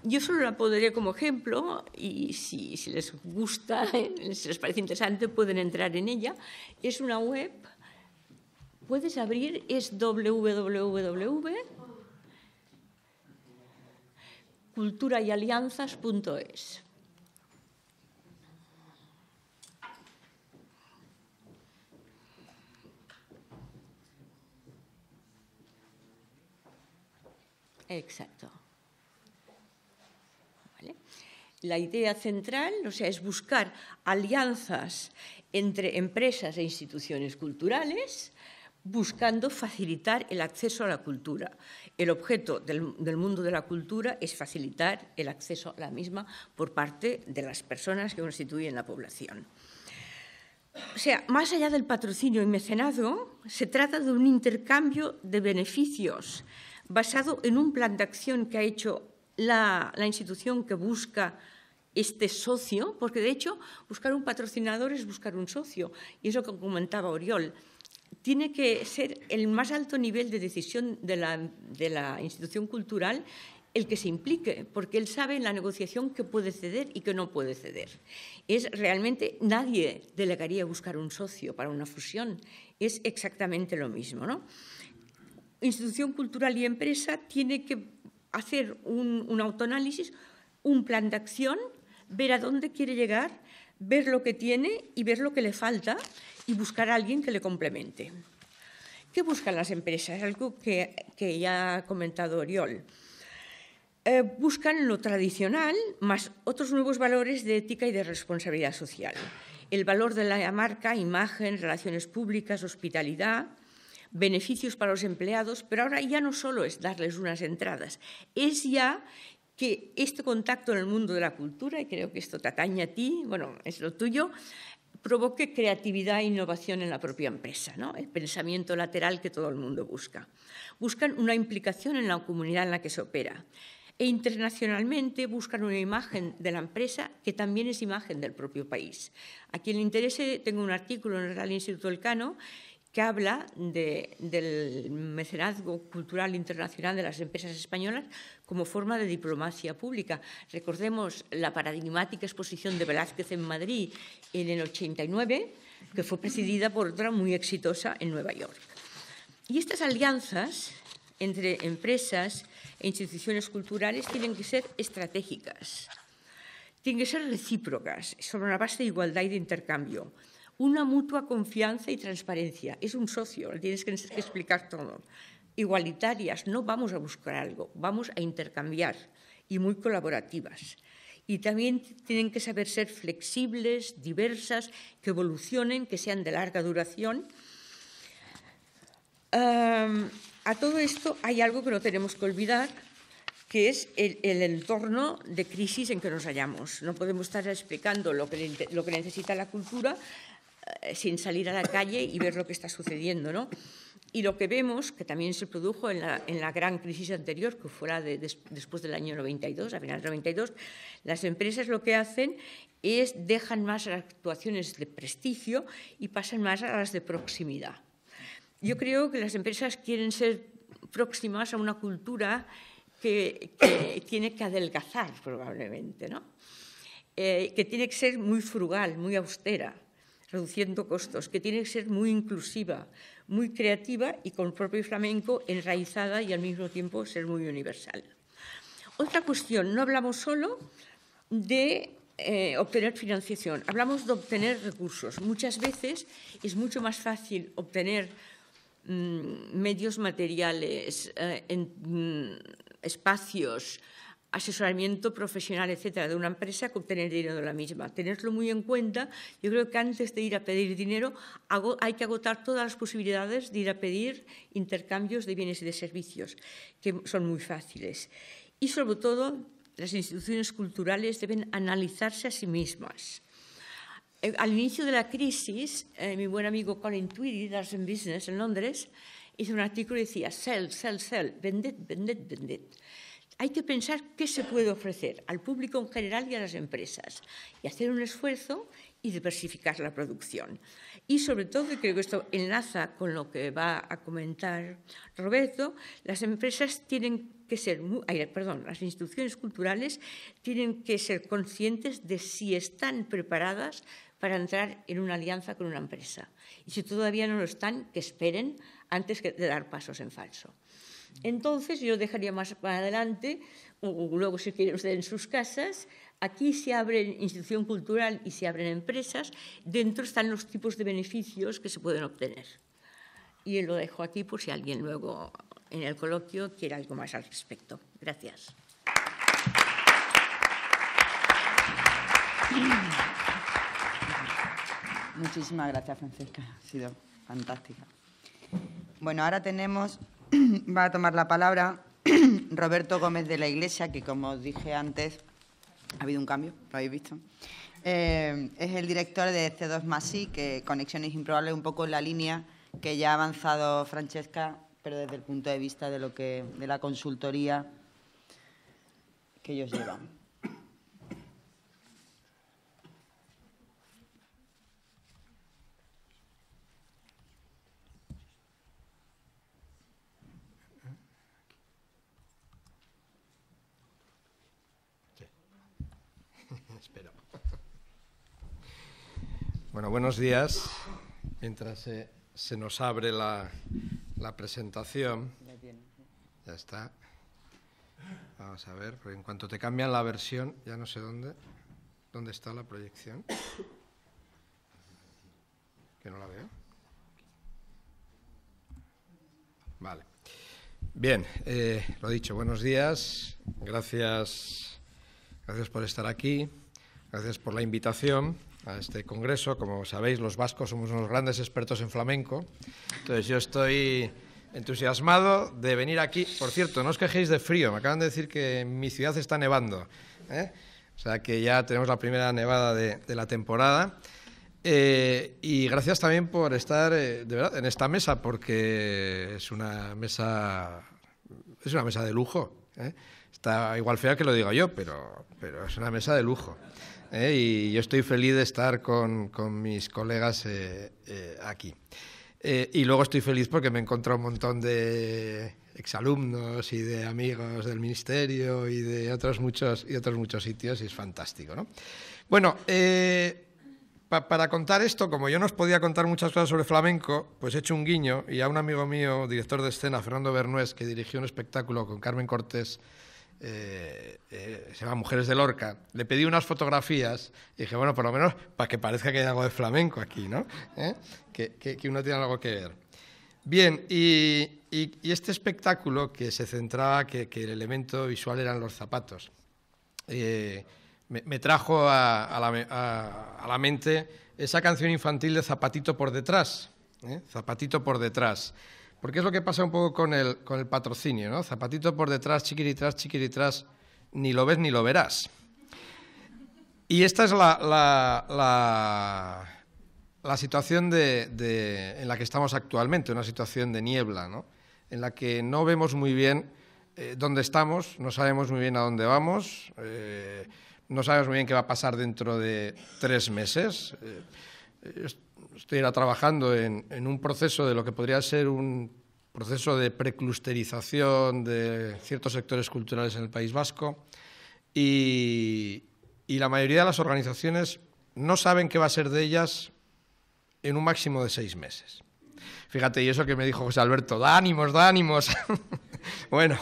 yo solo la pondría como ejemplo y si, les gusta, si les parece interesante, pueden entrar en ella. Es una web, puedes abrir, es www.culturayalianzas.es. Exacto. La idea central, o sea, es buscar alianzas entre empresas e instituciones culturales buscando facilitar el acceso a la cultura. El objeto del, mundo de la cultura es facilitar el acceso a la misma por parte de las personas que constituyen la población. O sea, más allá del patrocinio y mecenado, se trata de un intercambio de beneficios basado en un plan de acción que ha hecho la, institución que busca este socio, porque de hecho buscar un patrocinador es buscar un socio, y es lo que comentaba Oriol. Tiene que ser el más alto nivel de decisión de la, de la institución cultural el que se implique, porque él sabe en la negociación que puede ceder y que no puede ceder. Es realmente nadie delegaría buscar un socio para una fusión, es exactamente lo mismo, ¿no? institución cultural y empresa tiene que hacer un, autoanálisis, un plan de acción, ver a dónde quiere llegar, ver lo que tiene y ver lo que le falta y buscar a alguien que le complemente. ¿Qué buscan las empresas? Algo que, ya ha comentado Oriol. Eh, buscan lo tradicional más otros nuevos valores de ética y de responsabilidad social. El valor de la marca, imagen, relaciones públicas, hospitalidad, beneficios para los empleados, pero ahora ya no solo es darles unas entradas, es ya que este contacto en el mundo de la cultura, y creo que esto te atañe a ti, bueno, es lo tuyo, provoque creatividad e innovación en la propia empresa, ¿no? el pensamiento lateral que todo el mundo busca. Buscan una implicación en la comunidad en la que se opera e internacionalmente buscan una imagen de la empresa que también es imagen del propio país. A quien le interese, tengo un artículo en el Real Instituto Elcano que habla del mecenazgo cultural internacional de las empresas españolas como forma de diplomacia pública. Recordemos la paradigmática exposición de Velázquez en Madrid en el 89, que fue presidida por otra muy exitosa en Nueva York. Y estas alianzas entre empresas e instituciones culturales tienen que ser estratégicas, tienen que ser recíprocas, sobre una base de igualdad y de intercambio una mutua confianza y transparencia. Es un socio, le tienes que explicar todo. Igualitarias, no vamos a buscar algo, vamos a intercambiar y muy colaborativas. Y también tienen que saber ser flexibles, diversas, que evolucionen, que sean de larga duración. a todo esto hay algo que no tenemos que olvidar, que es el, entorno de crisis en que nos hallamos. No podemos estar explicando lo que, lo que necesita la cultura eh, sin salir a la calle y ver lo que está sucediendo. ¿no? Y lo que vemos, que también se produjo en la, gran crisis anterior, que fue después del año 92, a finales del 92, las empresas lo que hacen es dejan más las actuaciones de prestigio y pasan más a las de proximidad. Yo creo que las empresas quieren ser próximas a una cultura que, tiene que adelgazar probablemente, ¿no? Eh, que tiene que ser muy frugal, muy austera reduciendo costos, que tiene que ser muy inclusiva, muy creativa y con el propio flamenco enraizada y al mismo tiempo ser muy universal. Otra cuestión, no hablamos solo de eh, obtener financiación, hablamos de obtener recursos. Muchas veces es mucho más fácil obtener mm, medios materiales, eh, mm, espacios, asesoramiento profesional, etcétera, de una empresa que obtener dinero de la misma. Tenerlo muy en cuenta. Yo creo que antes de ir a pedir dinero hay que agotar todas las posibilidades de ir a pedir intercambios de bienes y de servicios, que son muy fáciles. Y sobre todo, las instituciones culturales deben analizarse a sí mismas. Eh, al inicio de la crisis, eh, mi buen amigo Colin Tweedy, de Arts Business en Londres, hizo un artículo y decía, sell, sell, sell, vended, vended, vended hay que pensar qué se puede ofrecer al público en general y a las empresas y hacer un esfuerzo y diversificar la producción. Y sobre todo, y creo que esto enlaza con lo que va a comentar Roberto, las empresas tienen que ser, las instituciones culturales tienen que ser conscientes de si están preparadas para entrar en una alianza con una empresa. Y si todavía no lo están, que esperen antes de dar pasos en falso. Entonces yo dejaría más para adelante, o luego si quieren ustedes en sus casas, aquí se abre institución cultural y se abren empresas, dentro están los tipos de beneficios que se pueden obtener. Y lo dejo aquí por si alguien luego en el coloquio quiere algo más al respecto. Gracias. Muchísimas gracias, Francesca. Ha sido fantástica. Bueno, ahora tenemos va a tomar la palabra Roberto Gómez de la Iglesia, que como os dije antes, ha habido un cambio, lo habéis visto. Eh, es el director de C2 Masí, que Conexiones Improbables, un poco en la línea que ya ha avanzado Francesca, pero desde el punto de vista de, lo que, de la consultoría que ellos llevan. Bueno, buenos días. Mientras se, nos abre la, presentación, ya está. Vamos a ver, porque en cuanto te cambian la versión, ya no sé dónde, dónde está la proyección. Que no la veo. Vale. Bien, eh, lo dicho, buenos días. Gracias, gracias por estar aquí. Gracias por la invitación a este congreso. Como sabéis, los vascos somos unos grandes expertos en flamenco. Entonces yo estoy entusiasmado de venir aquí. Por cierto, no os quejéis de frío. Me acaban de decir que mi ciudad está nevando. ¿eh? O sea que ya tenemos la primera nevada de, la temporada. Eh, y gracias también por estar eh, de verdad en esta mesa, porque es una mesa, es una mesa de lujo. Está igual fea que lo digo yo, pero es una mesa de lujo. ¿eh? y yo estoy feliz de estar con, con mis colegas eh, eh, aquí. y luego estoy feliz porque me he encontrado un montón de exalumnos y de amigos del ministerio y de otros muchos, y otros muchos sitios y es fantástico. ¿no? Bueno, para contar esto, como yo no os podía contar muchas cosas sobre flamenco, pues he hecho un guiño y a un amigo mío, director de escena, Fernando Bernués, que dirigió un espectáculo con Carmen Cortés, eh, eh, se llama Mujeres del Orca, le pedí unas fotografías y dije, bueno, por lo menos para que parezca que hay algo de flamenco aquí, ¿no? ¿Eh? Que, que, uno tiene algo que ver. Bien, y, este espectáculo que se centraba, que, el elemento visual eran los zapatos, me, trajo a, la, mente esa canción infantil de Zapatito por detrás, Zapatito por detrás. Porque es lo que pasa un poco con el, con el patrocinio, ¿no? Zapatito por detrás, chiquiritrás, chiquiritrás, ni lo ves ni lo verás. Y esta es la, la, situación en la que estamos actualmente, una situación de niebla, ¿no? en la que no vemos muy bien eh, dónde estamos, no sabemos muy bien a dónde vamos, eh, no sabemos muy bien qué va a pasar dentro de tres meses. Eh, estoy trabajando en, un proceso de lo que podría ser un proceso de preclusterización de ciertos sectores culturales en el País Vasco y, la mayoría de las organizaciones no saben qué va a ser de ellas en un máximo de seis meses. Fíjate, y eso que me dijo José Alberto, da ánimos, da ánimos. bueno,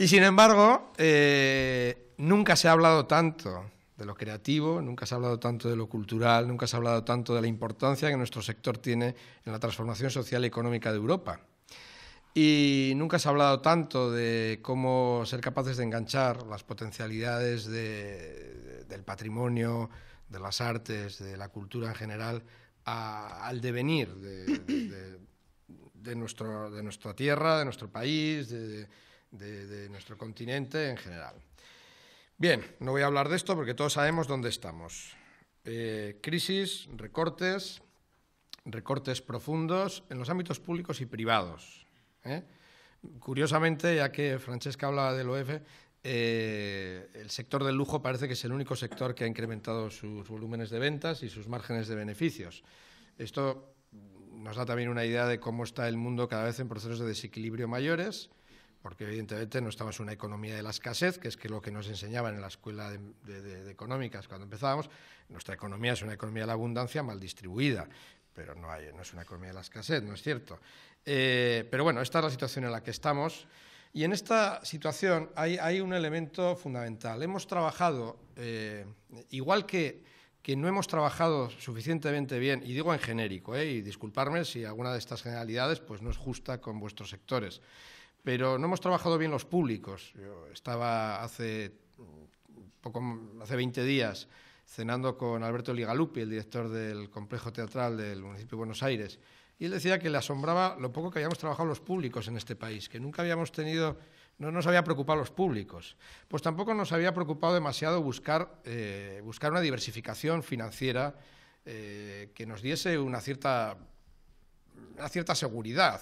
y sin embargo, eh, nunca se ha hablado tanto de lo creativo, nunca se ha hablado tanto de lo cultural, nunca se ha hablado tanto de la importancia que nuestro sector tiene en la transformación social y económica de Europa. Y nunca se ha hablado tanto de cómo ser capaces de enganchar las potencialidades del patrimonio, de las artes, de la cultura en general, al devenir de nuestra tierra, de nuestro país, de nuestro continente en general. Bien, no voy a hablar de esto porque todos sabemos dónde estamos. Eh, crisis, recortes, recortes profundos en los ámbitos públicos y privados. ¿eh? Curiosamente, ya que Francesca habla del OEF, eh, el sector del lujo parece que es el único sector que ha incrementado sus volúmenes de ventas y sus márgenes de beneficios. Esto nos da también una idea de cómo está el mundo cada vez en procesos de desequilibrio mayores porque evidentemente no estamos en una economía de la escasez, que es que lo que nos enseñaban en la escuela de, económicas cuando empezábamos, nuestra economía es una economía de la abundancia mal distribuida, pero no, hay, no es una economía de la escasez, no es cierto. Eh, pero bueno, esta es la situación en la que estamos. Y en esta situación hay, un elemento fundamental. Hemos trabajado, eh, igual que, que, no hemos trabajado suficientemente bien, y digo en genérico, eh, y disculparme si alguna de estas generalidades pues, no es justa con vuestros sectores, pero no hemos trabajado bien los públicos. estaba hace, mm, poco, hace 20 días cenando con Alberto Ligalupi, el director del complejo teatral del municipio de Buenos Aires, y él decía que le asombraba lo poco que habíamos trabajado los públicos en este país, que nunca habíamos tenido, no nos había preocupado los públicos. Pues tampoco nos había preocupado demasiado buscar, eh, buscar una diversificación financiera eh, que nos diese una cierta una cierta seguridad,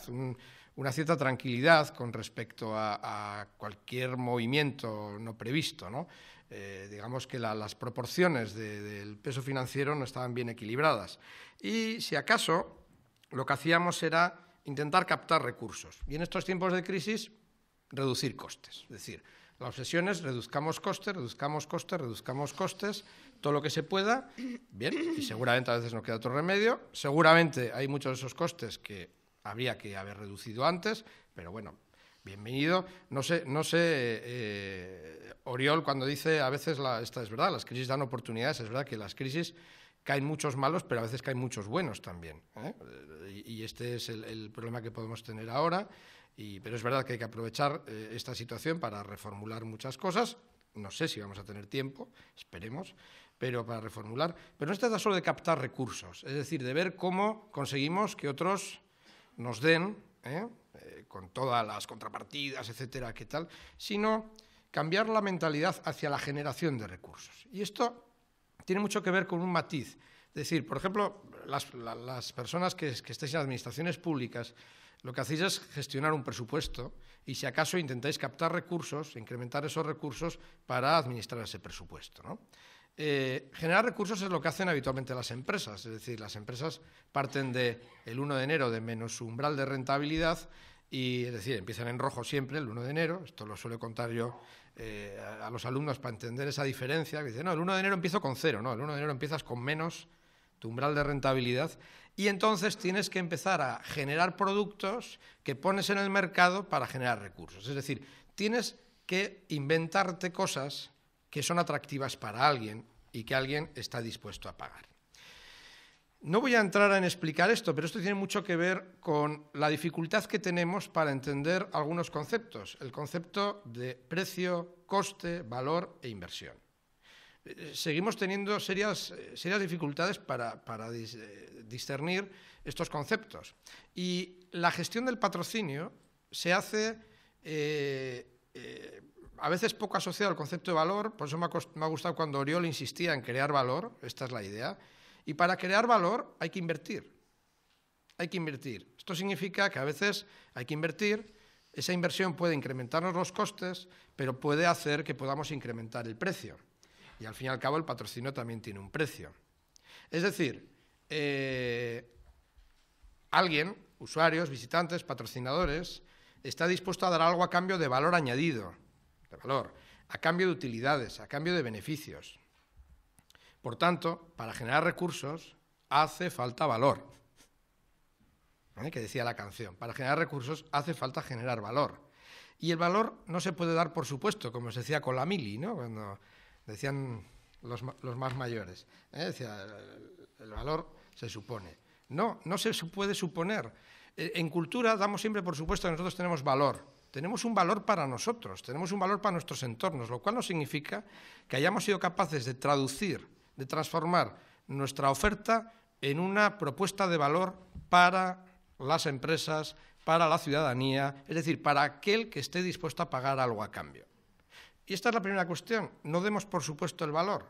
una cierta tranquilidad con respecto a, cualquier movimiento no previsto. Eh, digamos que las proporciones del peso financiero no estaban bien equilibradas. Y si acaso, lo que hacíamos era intentar captar recursos. Y en estos tiempos de crisis, reducir costes. Es decir, la obsesión es reduzcamos costes, reduzcamos costes, reduzcamos costes, todo lo que se pueda, bien, y seguramente a veces no queda otro remedio, seguramente hay muchos de esos costes que habría que haber reducido antes, pero bueno, bienvenido. No sé, no sé eh, Oriol cuando dice, a veces, la, esta es verdad, las crisis dan oportunidades, es verdad que las crisis caen muchos malos, pero a veces caen muchos buenos también. ¿eh? Y este es el problema que podemos tener ahora pero es verdad que hay que aprovechar eh, esta situación para reformular muchas cosas. No sé si vamos a tener tiempo, esperemos, pero para reformular. Pero no se trata solo de captar recursos, es decir, de ver cómo conseguimos que otros nos den, ¿eh? Eh, con todas las contrapartidas, etcétera, qué tal, sino cambiar la mentalidad hacia la generación de recursos. Y esto tiene mucho que ver con un matiz. Es decir, por ejemplo, las, personas que, que en administraciones públicas, lo que hacéis es gestionar un presupuesto y si acaso intentáis captar recursos, incrementar esos recursos para administrar ese presupuesto. Eh, generar recursos es lo que hacen habitualmente las empresas, es decir, las empresas parten de 1 de enero de menos umbral de rentabilidad y es decir, empiezan en rojo siempre el 1 de enero, esto lo suelo contar yo eh, a, los alumnos para entender esa diferencia, que dicen, no, el 1 de enero empiezo con cero, no, el 1 de enero empiezas con menos tu umbral de rentabilidad y entonces tienes que empezar a generar productos que pones en el mercado para generar recursos. Es decir, tienes que inventarte cosas que son atractivas para alguien y que alguien está dispuesto a pagar. No voy a entrar en explicar esto, pero esto tiene mucho que ver con la dificultad que tenemos para entender algunos conceptos, el concepto de precio, coste, valor e inversión seguimos teniendo serias, dificultades para, eh, discernir estos conceptos. Y la gestión del patrocinio se hace eh, eh, a veces poco asociada al concepto de valor, por eso me me ha gustado cuando Oriol insistía en crear valor, esta es la idea, y para crear valor hay que invertir. Hay que invertir. Esto significa que a veces hay que invertir, esa inversión puede incrementarnos los costes, pero puede hacer que podamos incrementar el precio. Y al fin y al cabo el patrocinio también tiene un precio. Es decir, eh, alguien, usuarios, visitantes, patrocinadores, está dispuesto a dar algo a cambio de valor añadido, de valor, a cambio de utilidades, a cambio de beneficios. Por tanto, para generar recursos hace falta valor. ¿Eh? Que decía la canción, para generar recursos hace falta generar valor. Y el valor no se puede dar, por supuesto, como se decía con la mili, ¿no? decían los, los más mayores. ¿eh? el, el valor se supone. No, no se puede suponer. E, en cultura damos siempre por supuesto que nosotros tenemos valor. Tenemos un valor para nosotros, tenemos un valor para nuestros entornos, lo cual no significa que hayamos sido capaces de traducir, de transformar nuestra oferta en una propuesta de valor para las empresas, para la ciudadanía, es decir, para aquel que esté dispuesto a pagar algo a cambio. Y esta es la primera cuestión. No demos por supuesto el valor,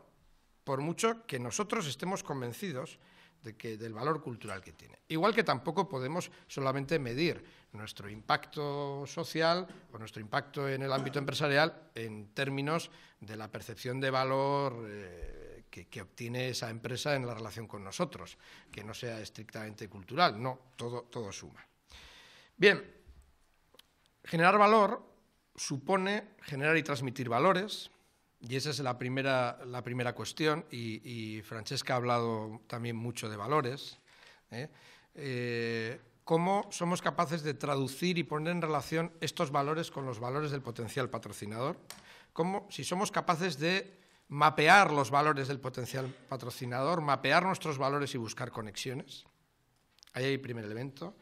por mucho que nosotros estemos convencidos de que, del valor cultural que tiene. Igual que tampoco podemos solamente medir nuestro impacto social o nuestro impacto en el ámbito empresarial en términos de la percepción de valor eh, que, obtiene esa empresa en la relación con nosotros, que no sea estrictamente cultural, no, todo, todo suma. Bien, generar valor supone generar y transmitir valores, y esa es la primera, cuestión, y, Francesca ha hablado también mucho de valores, ¿eh? Eh, cómo somos capaces de traducir y poner en relación estos valores con los valores del potencial patrocinador, cómo si somos capaces de mapear los valores del potencial patrocinador, mapear nuestros valores y buscar conexiones. Ahí hay el primer elemento.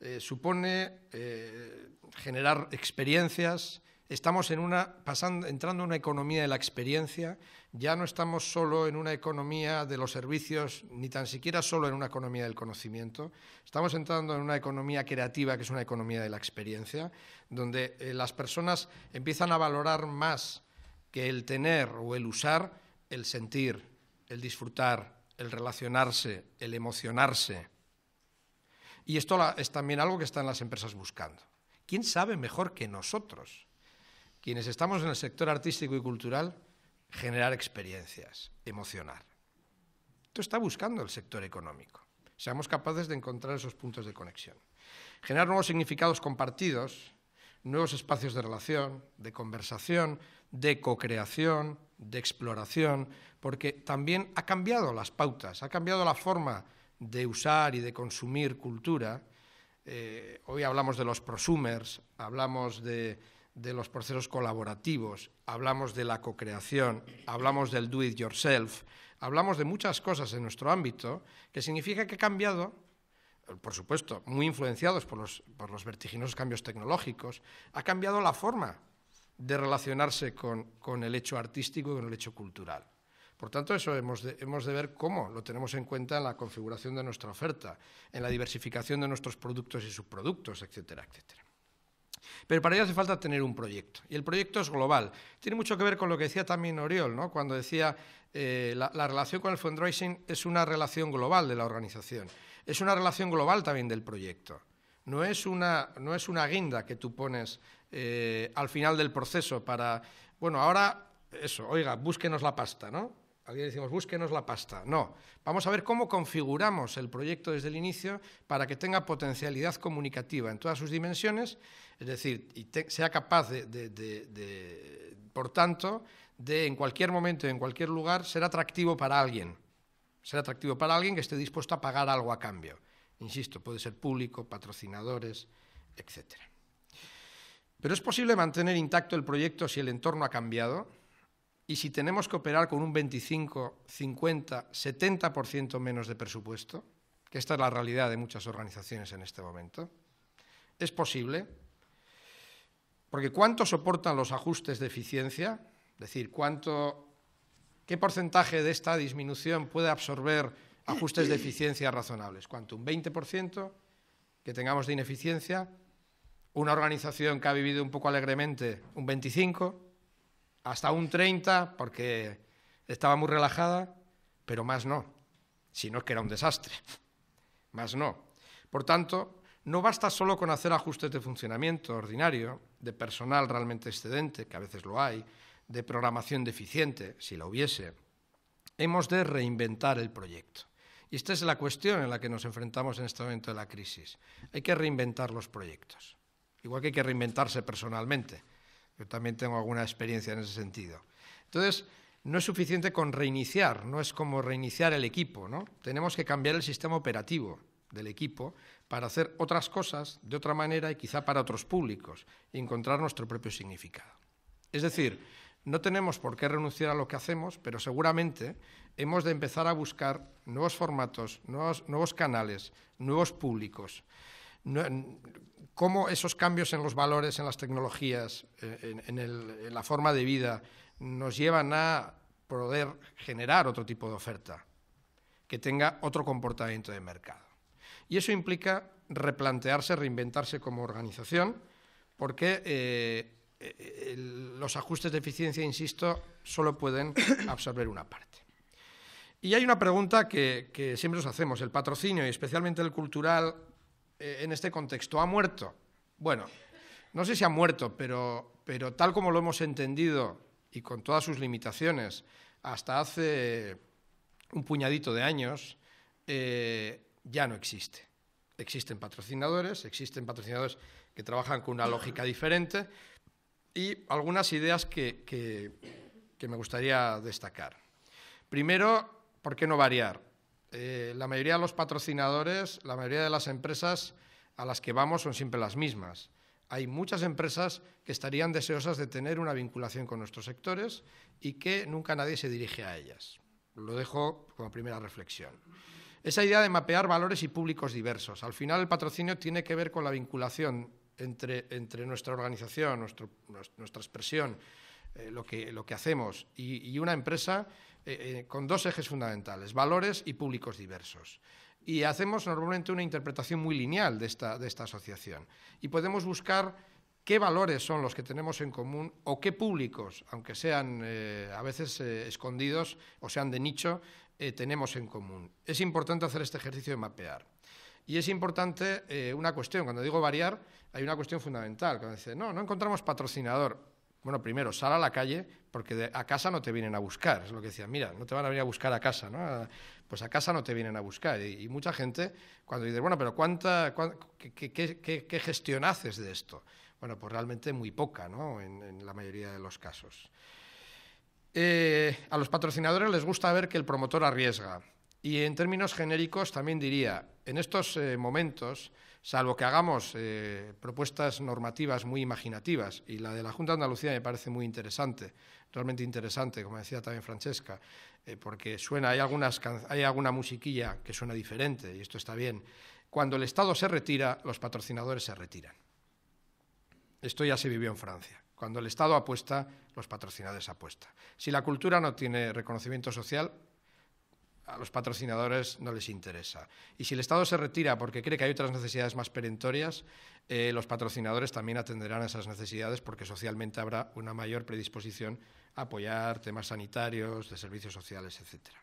Eh, supone eh, generar experiencias. Estamos en una, pasando, entrando en una economía de la experiencia, ya no estamos solo en una economía de los servicios, ni tan siquiera solo en una economía del conocimiento, estamos entrando en una economía creativa que es una economía de la experiencia, donde eh, las personas empiezan a valorar más que el tener o el usar, el sentir, el disfrutar, el relacionarse, el emocionarse, y esto es también algo que están las empresas buscando. ¿Quién sabe mejor que nosotros, quienes estamos en el sector artístico y cultural, generar experiencias, emocionar? Esto está buscando el sector económico. Seamos capaces de encontrar esos puntos de conexión. Generar nuevos significados compartidos, nuevos espacios de relación, de conversación, de co-creación, de exploración, porque también ha cambiado las pautas, ha cambiado la forma de usar y de consumir cultura. Eh, hoy hablamos de los prosumers, hablamos de, los procesos colaborativos, hablamos de la co-creación, hablamos del do it yourself, hablamos de muchas cosas en nuestro ámbito que significa que ha cambiado, por supuesto, muy influenciados por los, vertiginosos cambios tecnológicos, ha cambiado la forma de relacionarse con, con el hecho artístico y con el hecho cultural. Por tanto, eso hemos de, ver cómo lo tenemos en cuenta en la configuración de nuestra oferta, en la diversificación de nuestros productos y subproductos, etcétera, etcétera. Pero para ello hace falta tener un proyecto. Y el proyecto es global. Tiene mucho que ver con lo que decía también Oriol, ¿no? cuando decía eh, la, relación con el fundraising es una relación global de la organización. Es una relación global también del proyecto. No es una, guinda que tú pones eh, al final del proceso para, bueno, ahora eso, oiga, búsquenos la pasta, ¿no? Alguien decimos, búsquenos la pasta. No, vamos a ver cómo configuramos el proyecto desde el inicio para que tenga potencialidad comunicativa en todas sus dimensiones, es decir, y sea capaz de, por tanto, de en cualquier momento, y en cualquier lugar, ser atractivo para alguien. Ser atractivo para alguien que esté dispuesto a pagar algo a cambio. Insisto, puede ser público, patrocinadores, etcétera. Pero es posible mantener intacto el proyecto si el entorno ha cambiado y si tenemos que operar con un 25, 50, 70% menos de presupuesto, que esta es la realidad de muchas organizaciones en este momento, es posible, porque ¿cuánto soportan los ajustes de eficiencia? Es decir, ¿cuánto, ¿qué porcentaje de esta disminución puede absorber ajustes de eficiencia razonables? ¿Cuánto? ¿Un 20% que tengamos de ineficiencia? ¿Una organización que ha vivido un poco alegremente un 25%? hasta un 30 porque estaba muy relajada, pero más no, si no es que era un desastre, más no. Por tanto, no basta solo con hacer ajustes de funcionamiento ordinario, de personal realmente excedente, que a veces lo hay, de programación deficiente, si la hubiese. Hemos de reinventar el proyecto. Y esta es la cuestión en la que nos enfrentamos en este momento de la crisis. Hay que reinventar los proyectos, igual que hay que reinventarse personalmente. Yo también tengo alguna experiencia en ese sentido. Entonces, no es suficiente con reiniciar, no es como reiniciar el equipo, ¿no? Tenemos que cambiar el sistema operativo del equipo para hacer otras cosas de otra manera y quizá para otros públicos encontrar nuestro propio significado. Es decir, no tenemos por qué renunciar a lo que hacemos, pero seguramente hemos de empezar a buscar nuevos formatos, nuevos canales, nuevos públicos cómo esos cambios en los valores, en las tecnologías, eh, en, la forma de vida, nos llevan a poder generar otro tipo de oferta que tenga otro comportamiento de mercado. Y eso implica replantearse, reinventarse como organización, porque eh, eh, los ajustes de eficiencia, insisto, solo pueden absorber una parte. Y hay una pregunta que siempre nos hacemos, el patrocinio y especialmente el cultural eh, en este contexto. ¿Ha muerto? Bueno, no sé si ha muerto, pero, pero tal como lo hemos entendido y con todas sus limitaciones, hasta hace un puñadito de años, eh, ya no existe. Existen patrocinadores, existen patrocinadores que trabajan con una lógica diferente y algunas ideas que me gustaría destacar. Primero, ¿por qué no variar? Eh, la mayoría de los patrocinadores, la mayoría de las empresas a las que vamos son siempre las mismas. Hay muchas empresas que estarían deseosas de tener una vinculación con nuestros sectores y que nunca nadie se dirige a ellas. Lo dejo como primera reflexión. Esa idea de mapear valores y públicos diversos. Al final el patrocinio tiene que ver con la vinculación entre, nuestra organización, nuestra expresión, eh, lo, que, hacemos y una empresa eh, eh, con dos ejes fundamentales, valores y públicos diversos. Y hacemos normalmente una interpretación muy lineal de esta, asociación. Y podemos buscar qué valores son los que tenemos en común o qué públicos, aunque sean eh, a veces escondidos o sean de nicho, tenemos en común. Es importante hacer este ejercicio de mapear. Y es importante una cuestión, cuando digo variar, hay una cuestión fundamental, cuando dice, no, no encontramos patrocinador bueno, primero, sal a la calle porque a casa no te vienen a buscar. Es lo que decían, mira, no te van a venir a buscar a casa, ¿no? pues a casa no te vienen a buscar. Y, mucha gente, cuando dice, bueno, pero ¿cuánta, qué, gestión haces de esto? Bueno, pues realmente muy poca, ¿no? En, la mayoría de los casos. Eh, a los patrocinadores les gusta ver que el promotor arriesga. Y en términos genéricos también diría, en estos eh, momentos salvo que hagamos eh, propuestas normativas muy imaginativas, y la de la Junta de Andalucía me parece muy interesante, realmente interesante, como decía también Francesca, eh, porque suena, hay, hay alguna musiquilla que suena diferente, y esto está bien. Cuando el Estado se retira, los patrocinadores se retiran. Esto ya se vivió en Francia. Cuando el Estado apuesta, los patrocinadores apuestan. Si la cultura no tiene reconocimiento social, a los patrocinadores no les interesa. Y si el Estado se retira porque cree que hay otras necesidades más perentorias, eh, los patrocinadores también atenderán a esas necesidades porque socialmente habrá una mayor predisposición a apoyar temas sanitarios, de servicios sociales, etcétera.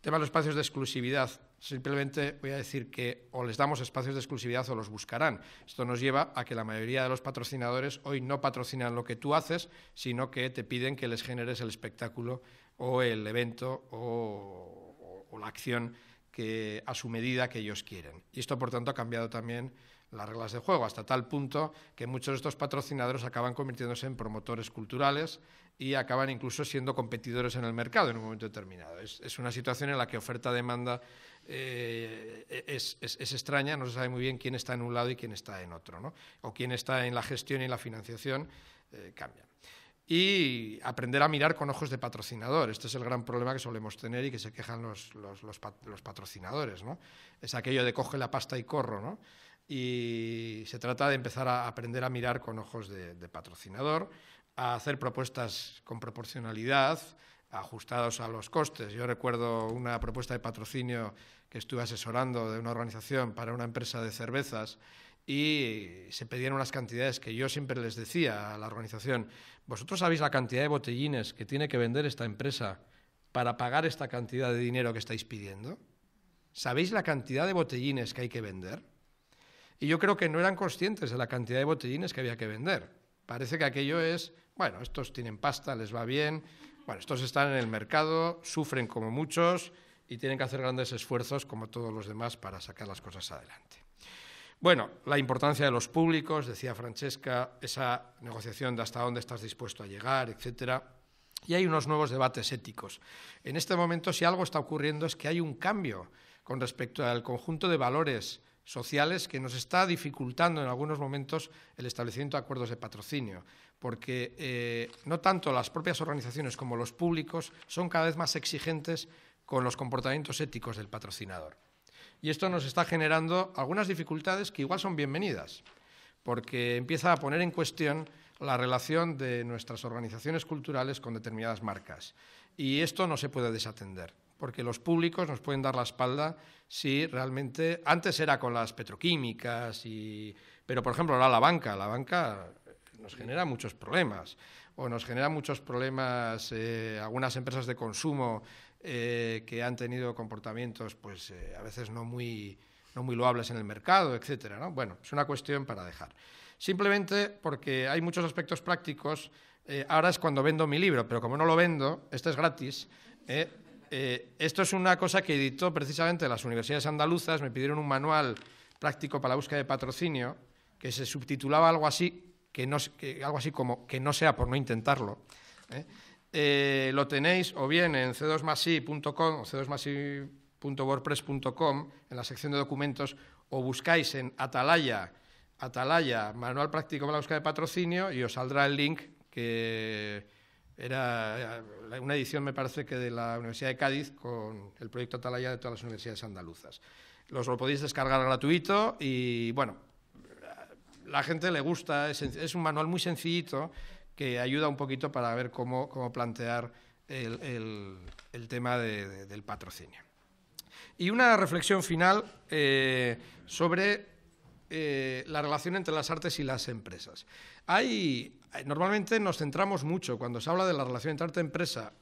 Tema de los espacios de exclusividad. Simplemente voy a decir que o les damos espacios de exclusividad o los buscarán. Esto nos lleva a que la mayoría de los patrocinadores hoy no patrocinan lo que tú haces, sino que te piden que les generes el espectáculo o el evento o o la acción que, a su medida que ellos quieren. Y esto, por tanto, ha cambiado también las reglas de juego, hasta tal punto que muchos de estos patrocinadores acaban convirtiéndose en promotores culturales y acaban incluso siendo competidores en el mercado en un momento determinado. Es, una situación en la que oferta-demanda eh, es, extraña, no se sabe muy bien quién está en un lado y quién está en otro, ¿no? o quién está en la gestión y en la financiación, eh, cambia y aprender a mirar con ojos de patrocinador. Este es el gran problema que solemos tener y que se quejan los, patrocinadores. ¿no? Es aquello de coge la pasta y corro. Y se trata de empezar a aprender a mirar con ojos de, de patrocinador, a hacer propuestas con proporcionalidad, ajustados a los costes. Yo recuerdo una propuesta de patrocinio que estuve asesorando de una organización para una empresa de cervezas y se pedían unas cantidades que yo siempre les decía a la organización, vosotros sabéis la cantidad de botellines que tiene que vender esta empresa para pagar esta cantidad de dinero que estáis pidiendo? ¿Sabéis la cantidad de botellines que hay que vender? Y yo creo que no eran conscientes de la cantidad de botellines que había que vender. Parece que aquello es, bueno, estos tienen pasta, les va bien, bueno, estos están en el mercado, sufren como muchos y tienen que hacer grandes esfuerzos como todos los demás para sacar las cosas adelante. Bueno, la importancia de los públicos, decía Francesca, esa negociación de hasta dónde estás dispuesto a llegar, etcétera. Y hay unos nuevos debates éticos. En este momento, si algo está ocurriendo, es que hay un cambio con respecto al conjunto de valores sociales que nos está dificultando en algunos momentos el establecimiento de acuerdos de patrocinio, porque eh, no tanto las propias organizaciones como los públicos son cada vez más exigentes con los comportamientos éticos del patrocinador y esto nos está generando algunas dificultades que igual son bienvenidas, porque empieza a poner en cuestión la relación de nuestras organizaciones culturales con determinadas marcas. Y esto no se puede desatender, porque los públicos nos pueden dar la espalda si realmente antes era con las petroquímicas y pero por ejemplo ahora la banca, la banca nos genera muchos problemas o nos genera muchos problemas eh, algunas empresas de consumo eh, que han tenido comportamientos, pues eh, a veces no muy, no muy loables en el mercado, etcétera. ¿no? Bueno, es una cuestión para dejar. Simplemente porque hay muchos aspectos prácticos. Eh, ahora es cuando vendo mi libro, pero como no lo vendo, este es gratis. esto es una cosa que editó precisamente las universidades andaluzas. Me pidieron un manual práctico para la búsqueda de patrocinio que se subtitulaba algo así, que no, algo así como que no sea por no intentarlo. Eh, lo tenéis o bien en c2masi.com o c2masi.wordpress.com en la sección de documentos o buscáis en Atalaya, Atalaya, Manual Práctico para la Búsqueda de Patrocinio y os saldrá el link que era eh, una edición, me parece, que de la Universidad de Cádiz con el proyecto Atalaya de todas las universidades andaluzas. Los lo podéis descargar gratuito y, bueno, la gente le gusta, es un manual muy sencillito que ayuda un poquito para ver cómo, plantear el, tema del patrocinio. Y una reflexión final eh, sobre eh, la relación entre las artes y las empresas. normalmente nos centramos mucho, cuando se habla de la relación entre arte y empresa,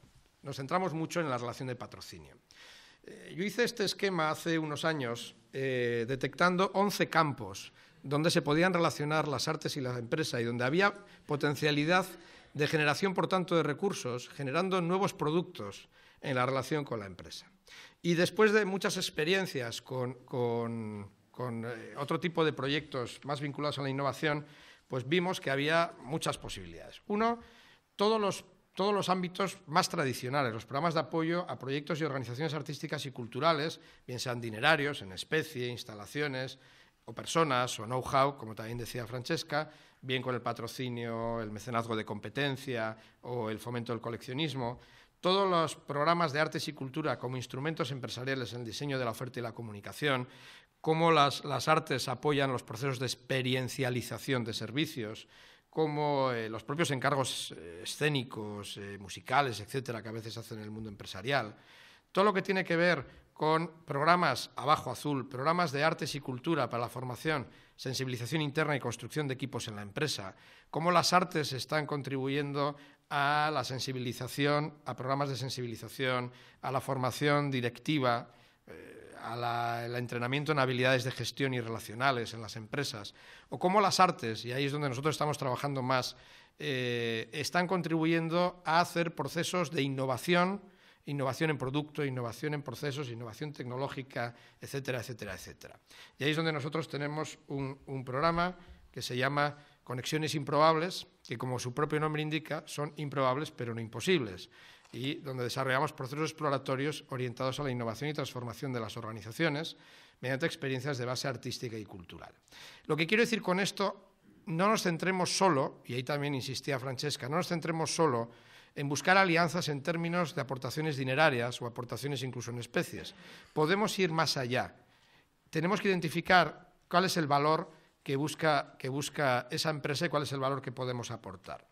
nos centramos mucho en la relación de patrocinio. Eh, yo hice este esquema hace unos años detectando 11 campos donde se podían relacionar las artes y la empresa y donde había potencialidad de generación, por tanto, de recursos, generando nuevos productos en la relación con la empresa. Y después de muchas experiencias con, con, con eh, otro tipo de proyectos más vinculados a la innovación, pues vimos que había muchas posibilidades. Uno, todos los todos los ámbitos más tradicionales, los programas de apoyo a proyectos y organizaciones artísticas y culturales, bien sean dinerarios, en especie, instalaciones, o personas o know-how, como también decía Francesca, bien con el patrocinio, el mecenazgo de competencia o el fomento del coleccionismo. Todos los programas de artes y cultura como instrumentos empresariales en el diseño de la oferta y la comunicación, cómo las, artes apoyan los procesos de experiencialización de servicios, como eh, los propios encargos eh, escénicos, eh, musicales, etcétera, que a veces hacen en el mundo empresarial. Todo lo que tiene que ver con programas abajo azul, programas de artes y cultura para la formación, sensibilización interna y construcción de equipos en la empresa, cómo las artes están contribuyendo a la sensibilización, a programas de sensibilización, a la formación directiva, eh, al entrenamiento en habilidades de gestión y relacionales en las empresas, o cómo las artes, y ahí es donde nosotros estamos trabajando más, eh, están contribuyendo a hacer procesos de innovación, innovación en producto, innovación en procesos, innovación tecnológica, etcétera, etcétera, etcétera. Y ahí es donde nosotros tenemos un, un programa que se llama Conexiones Improbables, que como su propio nombre indica, son improbables pero no imposibles y donde desarrollamos procesos exploratorios orientados a la innovación y transformación de las organizaciones mediante experiencias de base artística y cultural. Lo que quiero decir con esto, no nos centremos solo, y ahí también insistía Francesca, no nos centremos solo en buscar alianzas en términos de aportaciones dinerarias o aportaciones incluso en especies. Podemos ir más allá. Tenemos que identificar cuál es el valor que busca, esa empresa y cuál es el valor que podemos aportar.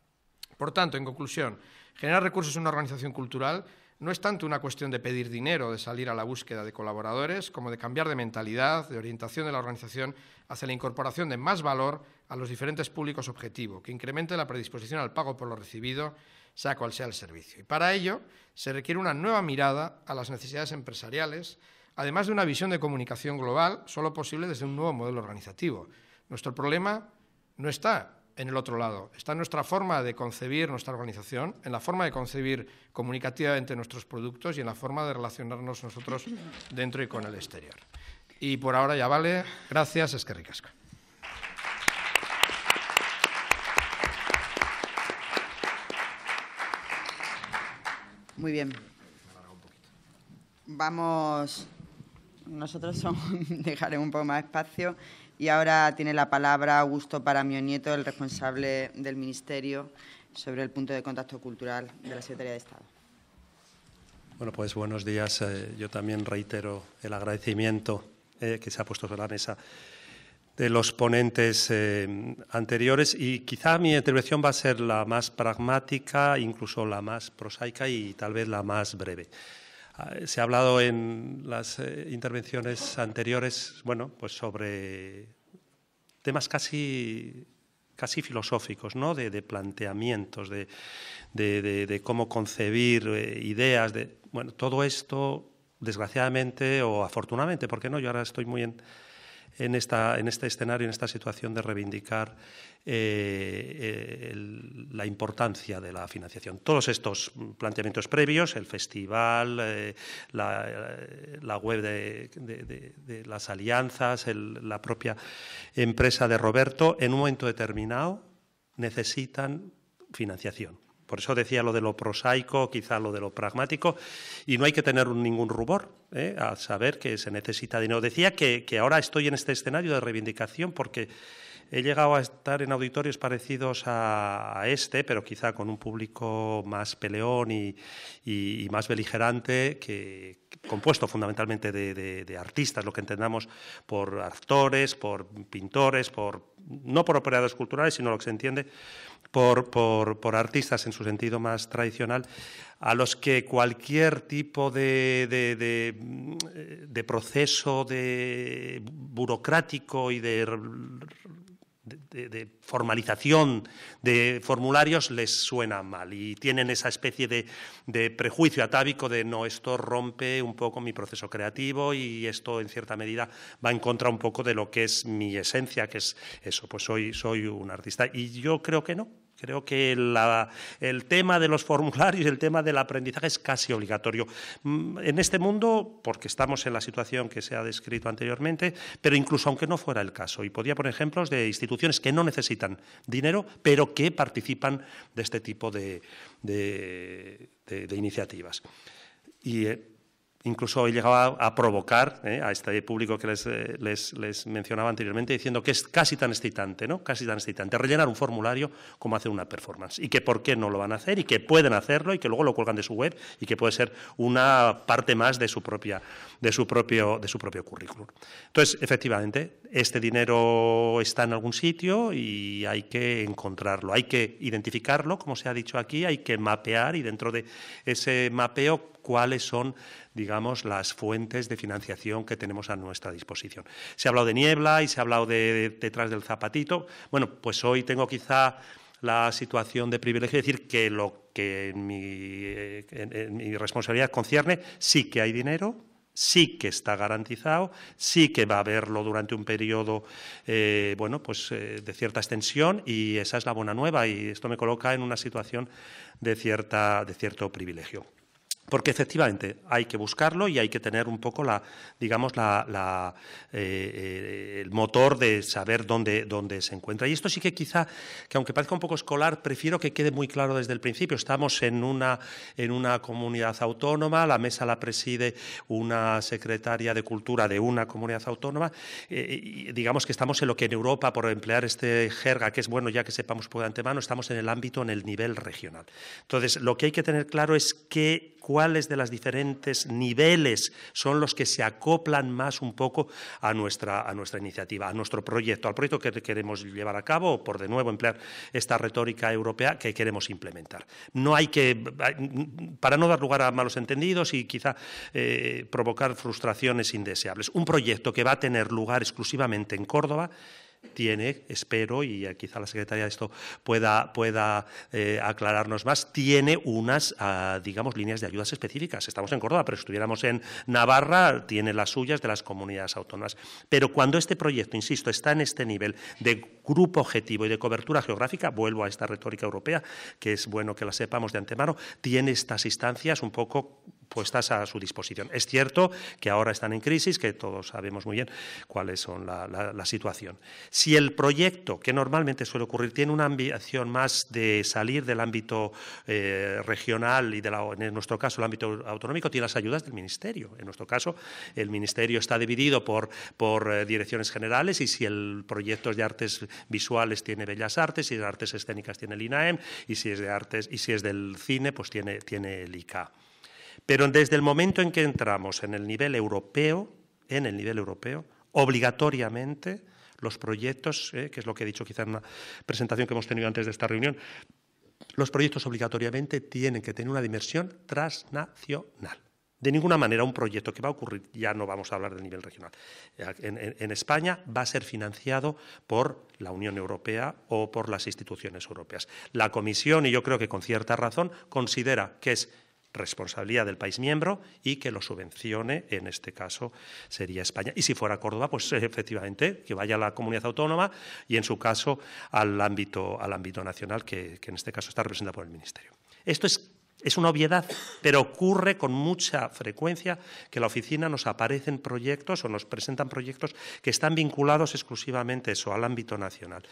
Por tanto, en conclusión, generar recursos en una organización cultural no es tanto una cuestión de pedir dinero, de salir a la búsqueda de colaboradores, como de cambiar de mentalidad, de orientación de la organización hacia la incorporación de más valor a los diferentes públicos objetivo, que incremente la predisposición al pago por lo recibido sea cual sea el servicio. Y para ello se requiere una nueva mirada a las necesidades empresariales, además de una visión de comunicación global, solo posible desde un nuevo modelo organizativo. Nuestro problema no está en el otro lado, está en nuestra forma de concebir nuestra organización, en la forma de concebir comunicativamente nuestros productos y en la forma de relacionarnos nosotros dentro y con el exterior. Y por ahora ya vale. Gracias, es que Muy bien. Vamos, nosotros dejaremos un poco más espacio y ahora tiene la palabra Augusto mi Nieto, el responsable del Ministerio sobre el punto de contacto cultural de la Secretaría de Estado. Bueno, pues buenos días. Eh, yo también reitero el agradecimiento eh, que se ha puesto sobre la mesa de los ponentes eh, anteriores y quizá mi intervención va a ser la más pragmática, incluso la más prosaica y tal vez la más breve. Ah, se ha hablado en las eh, intervenciones anteriores, bueno, pues sobre temas casi, filosóficos, ¿no? De, planteamientos, de, de, cómo concebir eh, ideas, de, bueno, todo esto, desgraciadamente o afortunadamente, porque no, yo ahora estoy muy en, en, esta, en este escenario, en esta situación de reivindicar eh, la importancia de la financiación. Todos estos planteamientos previos, el festival, eh, eh, la, web de, las alianzas, la propia empresa de Roberto, en un momento determinado necesitan financiación. Por eso decía lo de lo prosaico, quizá lo de lo pragmático, y no hay que tener ningún rubor ¿eh? al saber que se necesita dinero. Decía que, ahora estoy en este escenario de reivindicación porque he llegado a estar en auditorios parecidos a, este, pero quizá con un público más peleón y, más beligerante, compuesto fundamentalmente de, artistas, lo que entendamos por actores, por pintores, por no por operadores culturales, sino lo que se entiende por, por, artistas en su sentido más tradicional, a los que cualquier tipo de, de, proceso burocrático y de formalización de formularios les suena mal y tienen esa especie de, de, prejuicio atávico de no, esto rompe un poco mi proceso creativo y esto en cierta medida va en contra un poco de lo que es mi esencia, que es eso, pues soy, soy un artista. Y yo creo que no, Creo que el tema de los formularios, y el tema del aprendizaje es casi obligatorio. Mm, en este mundo, porque estamos en la situación que se ha descrito anteriormente, pero incluso aunque no fuera el caso, y podía poner ejemplos de instituciones que no necesitan dinero, pero que participan de este tipo de, iniciativas. Eh, Incluso llegaba a provocar eh, a este público que eh, les, les, mencionaba anteriormente, diciendo que es casi tan excitante, ¿no? Casi tan excitante rellenar un formulario como hacer una performance. Y que por qué no lo van a hacer y que pueden hacerlo y que luego lo cuelgan de su web y que puede ser una parte más de su, propio, de su propio currículum. Entonces, efectivamente, este dinero está en algún sitio y hay que encontrarlo, hay que identificarlo, como se ha dicho aquí, hay que mapear y dentro de ese mapeo cuáles son, digamos, las fuentes de financiación que tenemos a nuestra disposición. Se ha hablado de niebla y se ha hablado de, detrás del zapatito. Bueno, pues hoy tengo quizá la situación de privilegio, de decir, que lo que eh, en mi responsabilidad concierne, sí que hay dinero, sí que está garantizado, sí que va a haberlo durante un periodo eh, bueno, pues, eh, de cierta extensión y esa es la buena nueva y esto me coloca en una situación de, cierta, de cierto privilegio. Porque efectivamente hay que buscarlo y hay que tener un poco la, digamos, la, eh, eh, el motor de saber dónde, se encuentra. Y esto sí que quizá, que aunque parezca un poco escolar, prefiero que quede muy claro desde el principio. Estamos en una, comunidad autónoma, la mesa la preside una secretaria de cultura de una comunidad autónoma. Eh, y digamos que estamos en lo que en Europa, por emplear este jerga, que es bueno ya que sepamos por antemano, estamos en el ámbito, en el nivel regional. Entonces, lo que hay que tener claro es que, cuáles de los diferentes niveles son los que se acoplan más un poco a nuestra, a nuestra iniciativa, a nuestro proyecto, al proyecto que queremos llevar a cabo o por de nuevo emplear esta retórica europea que queremos implementar. No hay que, para no dar lugar a malos entendidos y quizá eh, provocar frustraciones indeseables, un proyecto que va a tener lugar exclusivamente en Córdoba tiene, espero, y quizá la secretaria de esto pueda, pueda eh, aclararnos más, tiene unas, ah, digamos, líneas de ayudas específicas. Estamos en Córdoba, pero estuviéramos en Navarra, tiene las suyas de las comunidades autónomas. Pero cuando este proyecto, insisto, está en este nivel de grupo objetivo y de cobertura geográfica, vuelvo a esta retórica europea, que es bueno que la sepamos de antemano, tiene estas instancias un poco puestas a su disposición. Es cierto que ahora están en crisis, que todos sabemos muy bien cuáles son la, situación. Si el proyecto, que normalmente suele ocurrir, tiene una ambición más de salir del ámbito eh, regional y, de la, en nuestro caso, el ámbito autonómico, tiene las ayudas del Ministerio. En nuestro caso, el Ministerio está dividido por, eh, direcciones generales y si el proyecto es de artes visuales tiene Bellas Artes, si es de artes escénicas tiene el INAEM y si es de artes y si es del cine pues tiene, el ICA. Pero desde el momento en que entramos en el nivel europeo, en el nivel europeo, obligatoriamente los proyectos, eh, que es lo que he dicho quizá en una presentación que hemos tenido antes de esta reunión, los proyectos obligatoriamente tienen que tener una dimensión transnacional de ninguna manera un proyecto que va a ocurrir, ya no vamos a hablar del nivel regional, en, España va a ser financiado por la Unión Europea o por las instituciones europeas. La Comisión, y yo creo que con cierta razón, considera que es responsabilidad del país miembro y que lo subvencione, en este caso sería España. Y si fuera Córdoba, pues efectivamente que vaya a la comunidad autónoma y en su caso al ámbito, nacional, que, en este caso está representado por el Ministerio. Esto es es una obviedad, pero ocurre con mucha frecuencia que en la oficina nos aparecen proyectos o nos presentan proyectos que están vinculados exclusivamente eso, al ámbito nacional.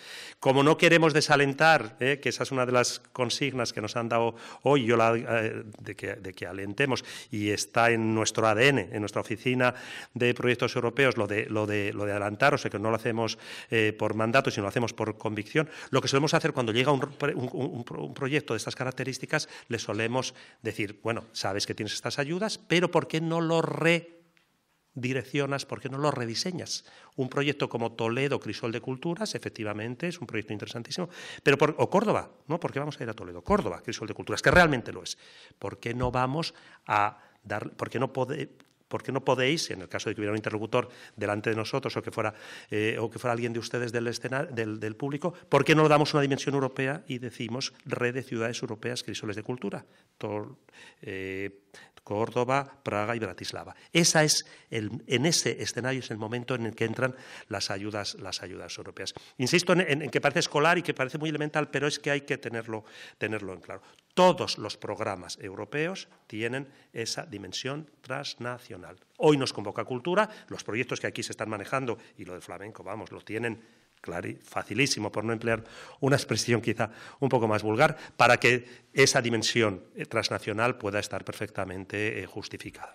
Como no queremos desalentar, ¿eh? que esa es una de las consignas que nos han dado hoy, yo eh, de, que, alentemos, y está en nuestro ADN, en nuestra oficina de proyectos europeos, lo de, lo adelantar, o sea que no lo hacemos eh, por mandato, sino lo hacemos por convicción. Lo que solemos hacer cuando llega un proyecto de estas características, le solemos decir, bueno, sabes que tienes estas ayudas, pero ¿por qué no lo redireccionas, por qué no lo rediseñas? Un proyecto como Toledo, Crisol de Culturas, efectivamente es un proyecto interesantísimo, pero o Córdoba, ¿no? ¿Por qué vamos a ir a Toledo? Córdoba, Crisol de Culturas, que realmente lo es. ¿Por qué no vamos a dar, por qué no podemos ¿Por qué no podéis, en el caso de que hubiera un interlocutor delante de nosotros o que fuera, eh, o que fuera alguien de ustedes del, del, público, ¿por qué no damos una dimensión europea y decimos red de ciudades europeas crisoles de cultura? Eh, Córdoba, Praga y Bratislava. Esa es en ese escenario es el momento en el que entran las ayudas, las ayudas europeas. Insisto en, que parece escolar y que parece muy elemental, pero es que hay que tenerlo, tenerlo en claro. Todos los programas europeos tienen esa dimensión transnacional. Hoy nos convoca cultura, los proyectos que aquí se están manejando, y lo de flamenco, vamos, lo tienen facilísimo, por no emplear una expresión quizá un poco más vulgar, para que esa dimensión eh, transnacional pueda estar perfectamente eh, justificada.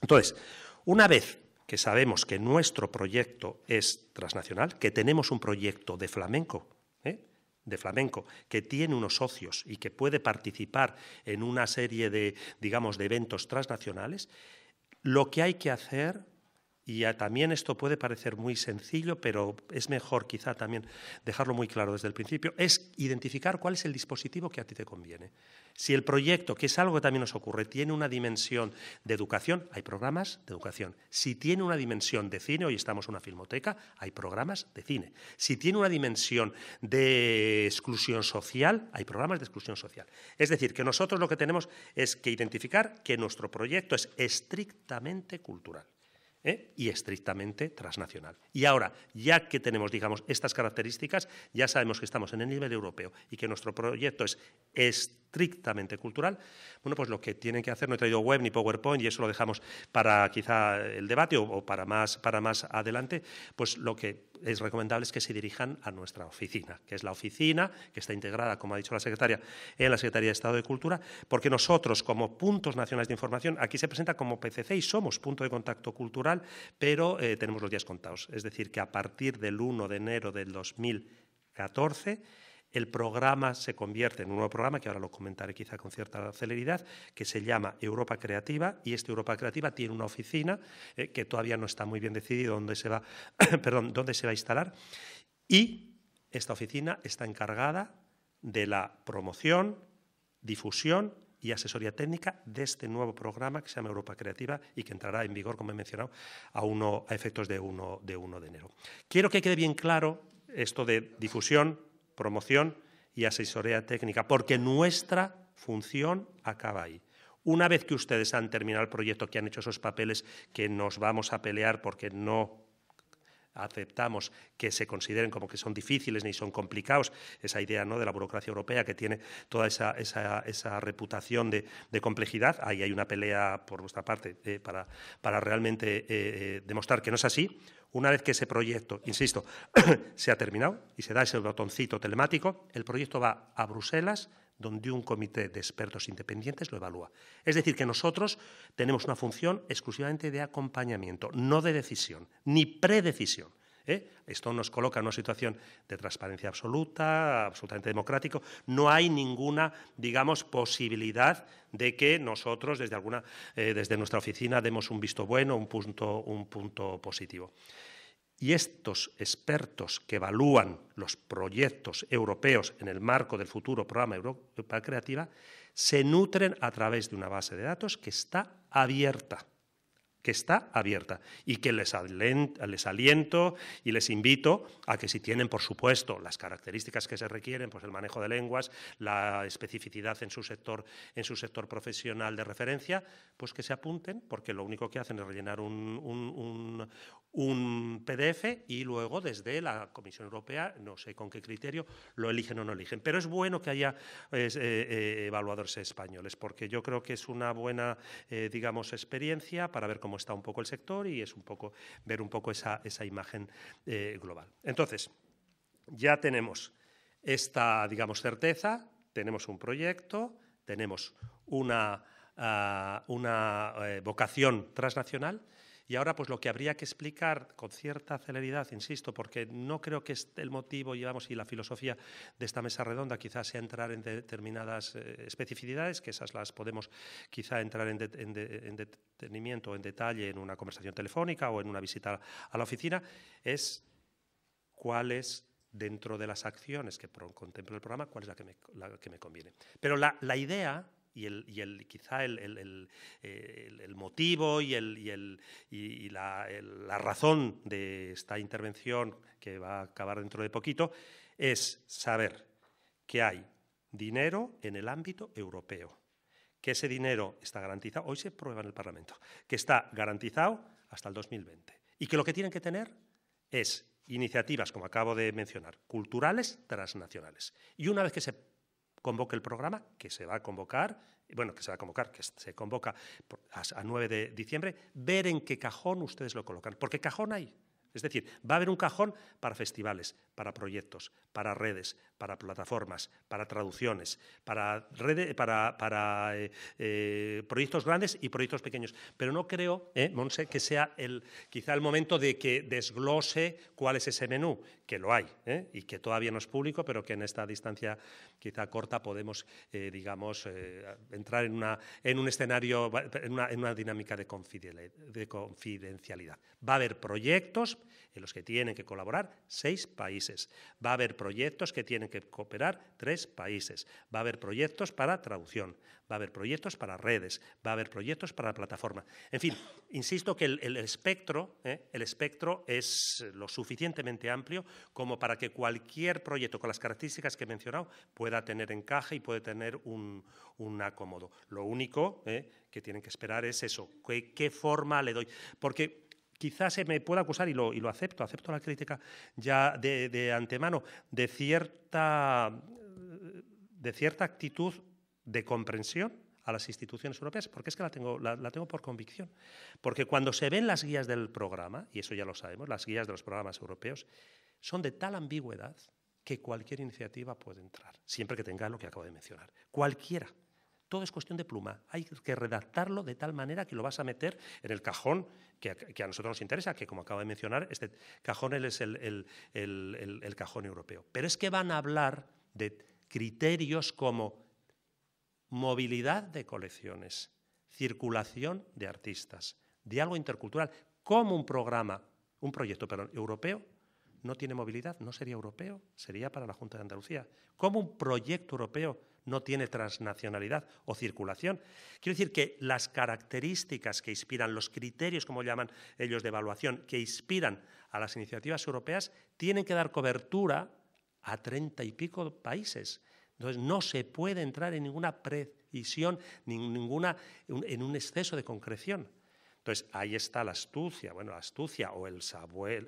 Entonces, una vez que sabemos que nuestro proyecto es transnacional, que tenemos un proyecto de flamenco de flamenco, que tiene unos socios y que puede participar en una serie de, digamos, de eventos transnacionales, lo que hay que hacer, y también esto puede parecer muy sencillo, pero es mejor quizá también dejarlo muy claro desde el principio, es identificar cuál es el dispositivo que a ti te conviene. Si el proyecto, que es algo que también nos ocurre, tiene una dimensión de educación, hay programas de educación. Si tiene una dimensión de cine, hoy estamos en una filmoteca, hay programas de cine. Si tiene una dimensión de exclusión social, hay programas de exclusión social. Es decir, que nosotros lo que tenemos es que identificar que nuestro proyecto es estrictamente cultural. ¿eh? y estrictamente transnacional. Y ahora, ya que tenemos, digamos, estas características, ya sabemos que estamos en el nivel europeo y que nuestro proyecto es estrictamente cultural, bueno, pues lo que tienen que hacer, no he traído web ni PowerPoint y eso lo dejamos para quizá el debate o, para, más, adelante, pues lo que es recomendable es que se dirijan a nuestra oficina, que es la oficina que está integrada, como ha dicho la secretaria, en la Secretaría de Estado de Cultura, porque nosotros como puntos nacionales de información, aquí se presenta como PCC y somos punto de contacto cultural, pero eh, tenemos los días contados. Es decir, que a partir del 1 de enero del 2014 el programa se convierte en un nuevo programa, que ahora lo comentaré quizá con cierta celeridad, que se llama Europa Creativa, y esta Europa Creativa tiene una oficina eh, que todavía no está muy bien decidido dónde se va, a instalar, y esta oficina está encargada de la promoción, difusión y asesoría técnica de este nuevo programa que se llama Europa Creativa y que entrará en vigor, como he mencionado, a, uno, efectos de, 1 de enero. Quiero que quede bien claro esto de difusión, promoción y asesoría técnica, porque nuestra función acaba ahí. Una vez que ustedes han terminado el proyecto, que han hecho esos papeles, que nos vamos a pelear porque no aceptamos que se consideren como que son difíciles ni son complicados, esa idea de la burocracia europea que tiene toda esa, esa, esa reputación de, complejidad. Ahí hay una pelea por nuestra parte eh, para, realmente eh, eh, demostrar que no es así. Una vez que ese proyecto, insisto, se ha terminado y se da ese botoncito telemático, el proyecto va a Bruselas donde un comité de expertos independientes lo evalúa. Es decir, que nosotros tenemos una función exclusivamente de acompañamiento, no de decisión, ni predecisión. ¿eh? Esto nos coloca en una situación de transparencia absoluta, absolutamente democrático. No hay ninguna, digamos, posibilidad de que nosotros desde, eh, nuestra oficina demos un visto bueno, un punto positivo. Y estos expertos que evalúan los proyectos europeos en el marco del futuro programa Europa Creativa se nutren a través de una base de datos que está abierta que está abierta y que les, aliento y les invito a que si tienen, por supuesto, las características que se requieren, pues el manejo de lenguas, la especificidad en su sector, en su sector profesional de referencia, pues que se apunten, porque lo único que hacen es rellenar un, un PDF y luego desde la Comisión Europea, no sé con qué criterio, lo eligen o no eligen. Pero es bueno que haya eh, eh, evaluadores españoles, porque yo creo que es una buena, eh, digamos, experiencia para ver cómo está un poco el sector y es un poco ver un poco esa, imagen global. Entonces, ya tenemos esta, digamos, certeza, tenemos un proyecto, tenemos una ah, vocación transnacional y ahora, pues lo que habría que explicar con cierta celeridad, insisto, porque no creo que este el motivo, llevamos y la filosofía de esta mesa redonda quizás sea entrar en determinadas eh, especificidades, que esas las podemos quizá entrar en, detenimiento en, en detalle, en una conversación telefónica o en una visita a la oficina, es cuál es dentro de las acciones que contempla el programa, cuál es la que me, conviene. Pero la idea y, quizá el, motivo y, la, razón de esta intervención que va a acabar dentro de poquito es saber que hay dinero en el ámbito europeo, que ese dinero está garantizado, hoy se prueba en el Parlamento, que está garantizado hasta el 2020 y que lo que tienen que tener es iniciativas, como acabo de mencionar, culturales transnacionales. Y una vez que se convoque el programa, que se va a convocar, bueno, que se va a convocar, que se convoca a, 9 de diciembre, ver en qué cajón ustedes lo colocan, porque cajón hay. Es decir, va a haber un cajón para festivales, para proyectos, para redes, para plataformas, para traducciones, para, redes, para, eh, eh, proyectos grandes y proyectos pequeños. Pero no creo, eh, Monse, que sea quizá el momento de que desglose cuál es ese menú, que lo hay y que todavía no es público, pero que en esta distancia quizá corta podemos, digamos, entrar en, un escenario, en una dinámica de confidencialidad. Va a haber proyectos en los que tienen que colaborar seis países Va a haber proyectos que tienen que cooperar tres países. Va a haber proyectos para traducción. Va a haber proyectos para redes. Va a haber proyectos para plataforma. En fin, insisto que el, espectro, ¿eh? el espectro es lo suficientemente amplio como para que cualquier proyecto con las características que he mencionado pueda tener encaje y puede tener un, acomodo. Lo único ¿eh? que tienen que esperar es eso, qué, qué forma le doy. Porque quizás se me pueda acusar, y lo, acepto, acepto la crítica ya de, antemano, de cierta, de cierta actitud de comprensión a las instituciones europeas, porque es que la tengo, la, tengo por convicción. Porque cuando se ven las guías del programa, y eso ya lo sabemos, las guías de los programas europeos, son de tal ambigüedad que cualquier iniciativa puede entrar, siempre que tenga lo que acabo de mencionar. Cualquiera. Todo es cuestión de pluma. Hay que redactarlo de tal manera que lo vas a meter en el cajón que, a nosotros nos interesa, que como acabo de mencionar, este cajón es el, cajón europeo. Pero es que van a hablar de criterios como movilidad de colecciones, circulación de artistas, diálogo intercultural, como un programa, un proyecto europeo no tiene movilidad, no sería europeo, sería para la Junta de Andalucía. Como un proyecto europeo no tiene transnacionalidad o circulación. Quiero decir que las características que inspiran, los criterios, como llaman ellos, de evaluación, que inspiran a las iniciativas europeas, tienen que dar cobertura a treinta y pico países. Entonces, no se puede entrar en ninguna precisión, ninguna, en un exceso de concreción. Entonces, ahí está la astucia, bueno, la astucia o el,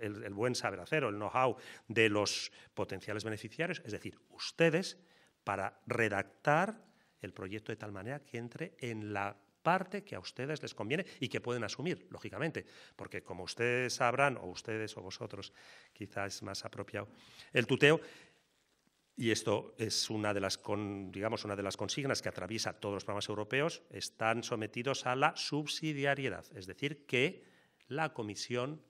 el buen saber hacer o el know-how de los potenciales beneficiarios, es decir, ustedes, para redactar el proyecto de tal manera que entre en la parte que a ustedes les conviene y que pueden asumir, lógicamente, porque como ustedes sabrán, o ustedes o vosotros, quizás es más apropiado, el tuteo, y esto es una de las, digamos, una de las consignas que atraviesa todos los programas europeos, están sometidos a la subsidiariedad, es decir, que la Comisión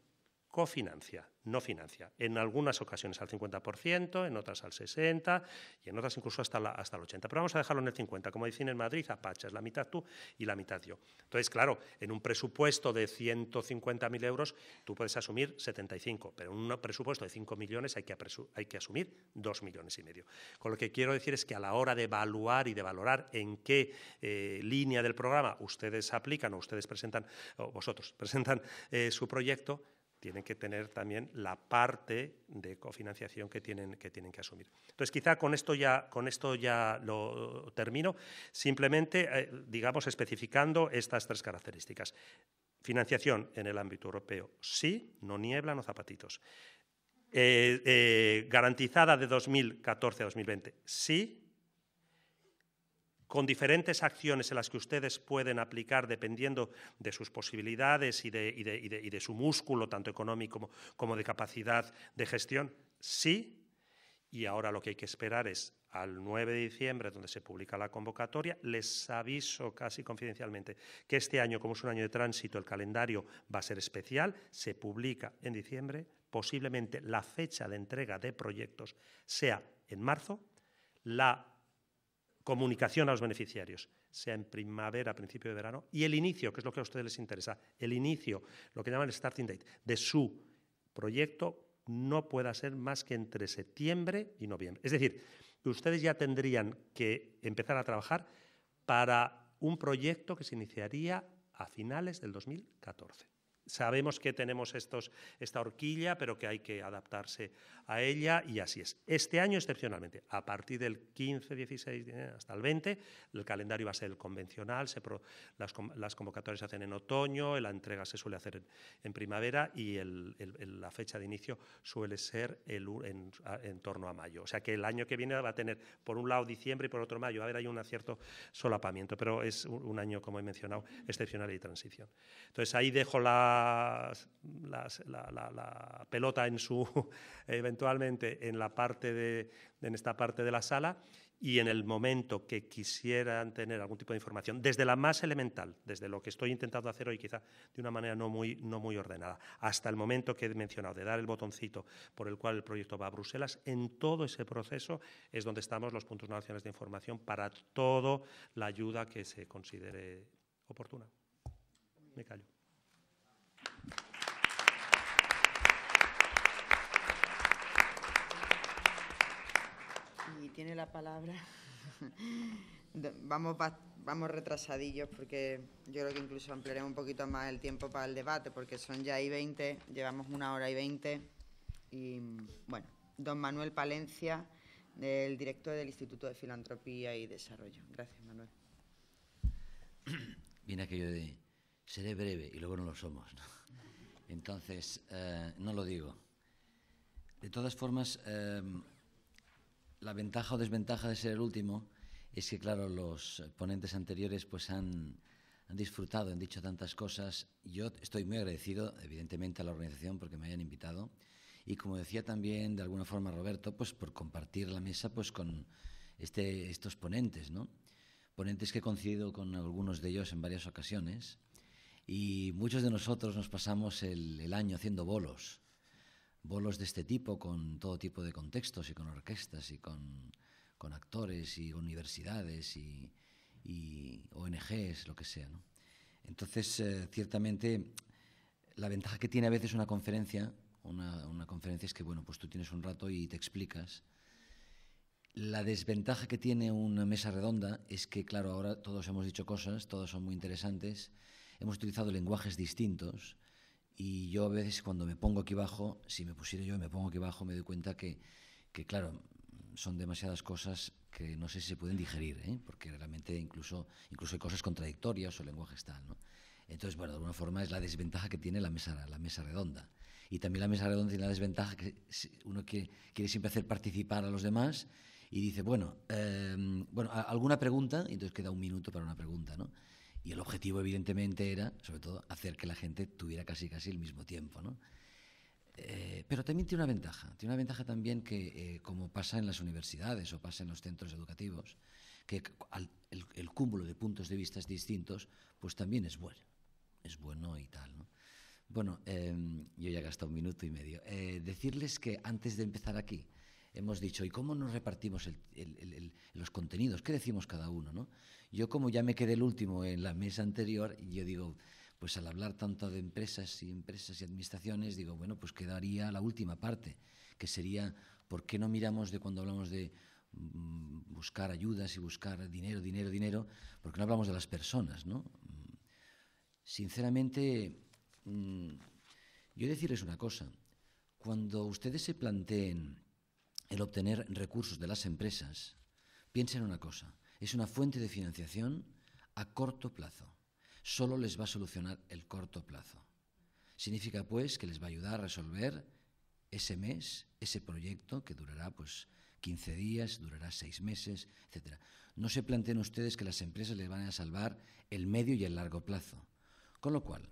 cofinancia, no financia. En algunas ocasiones al 50%, en otras al 60% y en otras incluso hasta, hasta el 80%. Pero vamos a dejarlo en el 50%. Como dicen en Madrid, es la mitad tú y la mitad yo. Entonces, claro, en un presupuesto de 150.000 euros tú puedes asumir 75, pero en un presupuesto de 5 millones hay que, hay que asumir 2 millones y medio. Con lo que quiero decir es que a la hora de evaluar y de valorar en qué eh, línea del programa ustedes aplican o ustedes presentan, o vosotros presentan eh, su proyecto, tienen que tener también la parte de cofinanciación que tienen que, asumir. Entonces, quizá con esto ya, lo termino, simplemente, eh, digamos, especificando estas tres características. Financiación en el ámbito europeo, sí, no niebla, no zapatitos. Eh, eh, garantizada de 2014 a 2020, sí, con diferentes acciones en las que ustedes pueden aplicar dependiendo de sus posibilidades y de, su músculo, tanto económico como, como de capacidad de gestión? Sí. Y ahora lo que hay que esperar es al 9 de diciembre, donde se publica la convocatoria. Les aviso casi confidencialmente que este año, como es un año de tránsito, el calendario va a ser especial. Se publica en diciembre. Posiblemente la fecha de entrega de proyectos sea en marzo. La comunicación a los beneficiarios, sea en primavera, principio de verano, y el inicio, que es lo que a ustedes les interesa, el inicio, lo que llaman el starting date, de su proyecto no pueda ser más que entre septiembre y noviembre. Es decir, ustedes ya tendrían que empezar a trabajar para un proyecto que se iniciaría a finales del 2014 sabemos que tenemos esta horquilla, pero que hay que adaptarse a ella y así es. Este año, excepcionalmente, a partir del 15, 16 hasta el 20, el calendario va a ser el convencional, las, convocatorias se hacen en otoño, la entrega se suele hacer en, primavera y la fecha de inicio suele ser en, torno a mayo. O sea que el año que viene va a tener por un lado diciembre y por otro mayo. A ver, hay un cierto solapamiento, pero es un año, como he mencionado, excepcional y transición. Entonces ahí dejo la las, la, pelota en su, eventualmente en, la parte de, en esta parte de la sala y en el momento que quisieran tener algún tipo de información, desde la más elemental, desde lo que estoy intentando hacer hoy quizá de una manera no muy, no muy ordenada, hasta el momento que he mencionado de dar el botoncito por el cual el proyecto va a Bruselas, en todo ese proceso es donde estamos los puntos nacionales de información para toda la ayuda que se considere oportuna. Me callo. y tiene la palabra. vamos, retrasadillos porque yo creo que incluso ampliaremos un poquito más el tiempo para el debate porque son ya y 20, llevamos una hora y 20 y bueno, don Manuel Palencia, el director del Instituto de Filantropía y Desarrollo. Gracias, Manuel. Bien aquello de seré breve y luego no lo somos. Entonces, eh, no lo digo. De todas formas, eh, la ventaja o desventaja de ser el último es que, claro, los ponentes anteriores pues han, disfrutado, han dicho tantas cosas. Yo estoy muy agradecido, evidentemente, a la organización porque me hayan invitado. Y como decía también, de alguna forma, Roberto, pues por compartir la mesa pues con este, estos ponentes, Ponentes que he coincidido con algunos de ellos en varias ocasiones. Y muchos de nosotros nos pasamos el, el año haciendo bolos bolos de este tipo con todo tipo de contextos y con orquestas y con, actores y universidades y, ONGs, lo que sea. Entonces, eh, ciertamente, la ventaja que tiene a veces una conferencia, una, conferencia es que, bueno, pues tú tienes un rato y te explicas. La desventaja que tiene una mesa redonda es que, claro, ahora todos hemos dicho cosas, todas son muy interesantes, hemos utilizado lenguajes distintos, y yo a veces cuando me pongo aquí abajo, si me pusiera yo y me pongo aquí abajo, me doy cuenta que, que claro, son demasiadas cosas que no sé si se pueden digerir, ¿eh? porque realmente incluso, incluso hay cosas contradictorias o lenguaje tal. ¿no? Entonces, bueno, de alguna forma es la desventaja que tiene la mesa, la mesa redonda. Y también la mesa redonda tiene la desventaja que uno quiere, quiere siempre hacer participar a los demás y dice, bueno, em, bueno, alguna pregunta, y entonces queda un minuto para una pregunta, ¿no? Y el objetivo, evidentemente, era, sobre todo, hacer que la gente tuviera casi casi el mismo tiempo, ¿no? Eh, pero también tiene una ventaja, tiene una ventaja también que, eh, como pasa en las universidades o pasa en los centros educativos, que el, cúmulo de puntos de vista distintos, pues también es bueno, es bueno y tal, ¿no? Bueno, em, yo ya he gastado un minuto y medio. Eh, decirles que antes de empezar aquí, hemos dicho, ¿y cómo nos repartimos los contenidos? ¿Qué decimos cada uno? ¿no? Yo como ya me quedé el último en la mesa anterior, y yo digo, pues al hablar tanto de empresas y empresas y administraciones, digo, bueno, pues quedaría la última parte, que sería, ¿por qué no miramos de cuando hablamos de mm, buscar ayudas y buscar dinero, dinero, dinero, porque no hablamos de las personas, ¿no? Sinceramente, mm, yo decirles una cosa, cuando ustedes se planteen el obtener recursos de las empresas, piensen una cosa, es una fuente de financiación a corto plazo. Solo les va a solucionar el corto plazo. Significa pues que les va a ayudar a resolver ese mes, ese proyecto que durará pues 15 días, durará 6 meses, etc. No se planteen ustedes que las empresas les van a salvar el medio y el largo plazo. Con lo cual,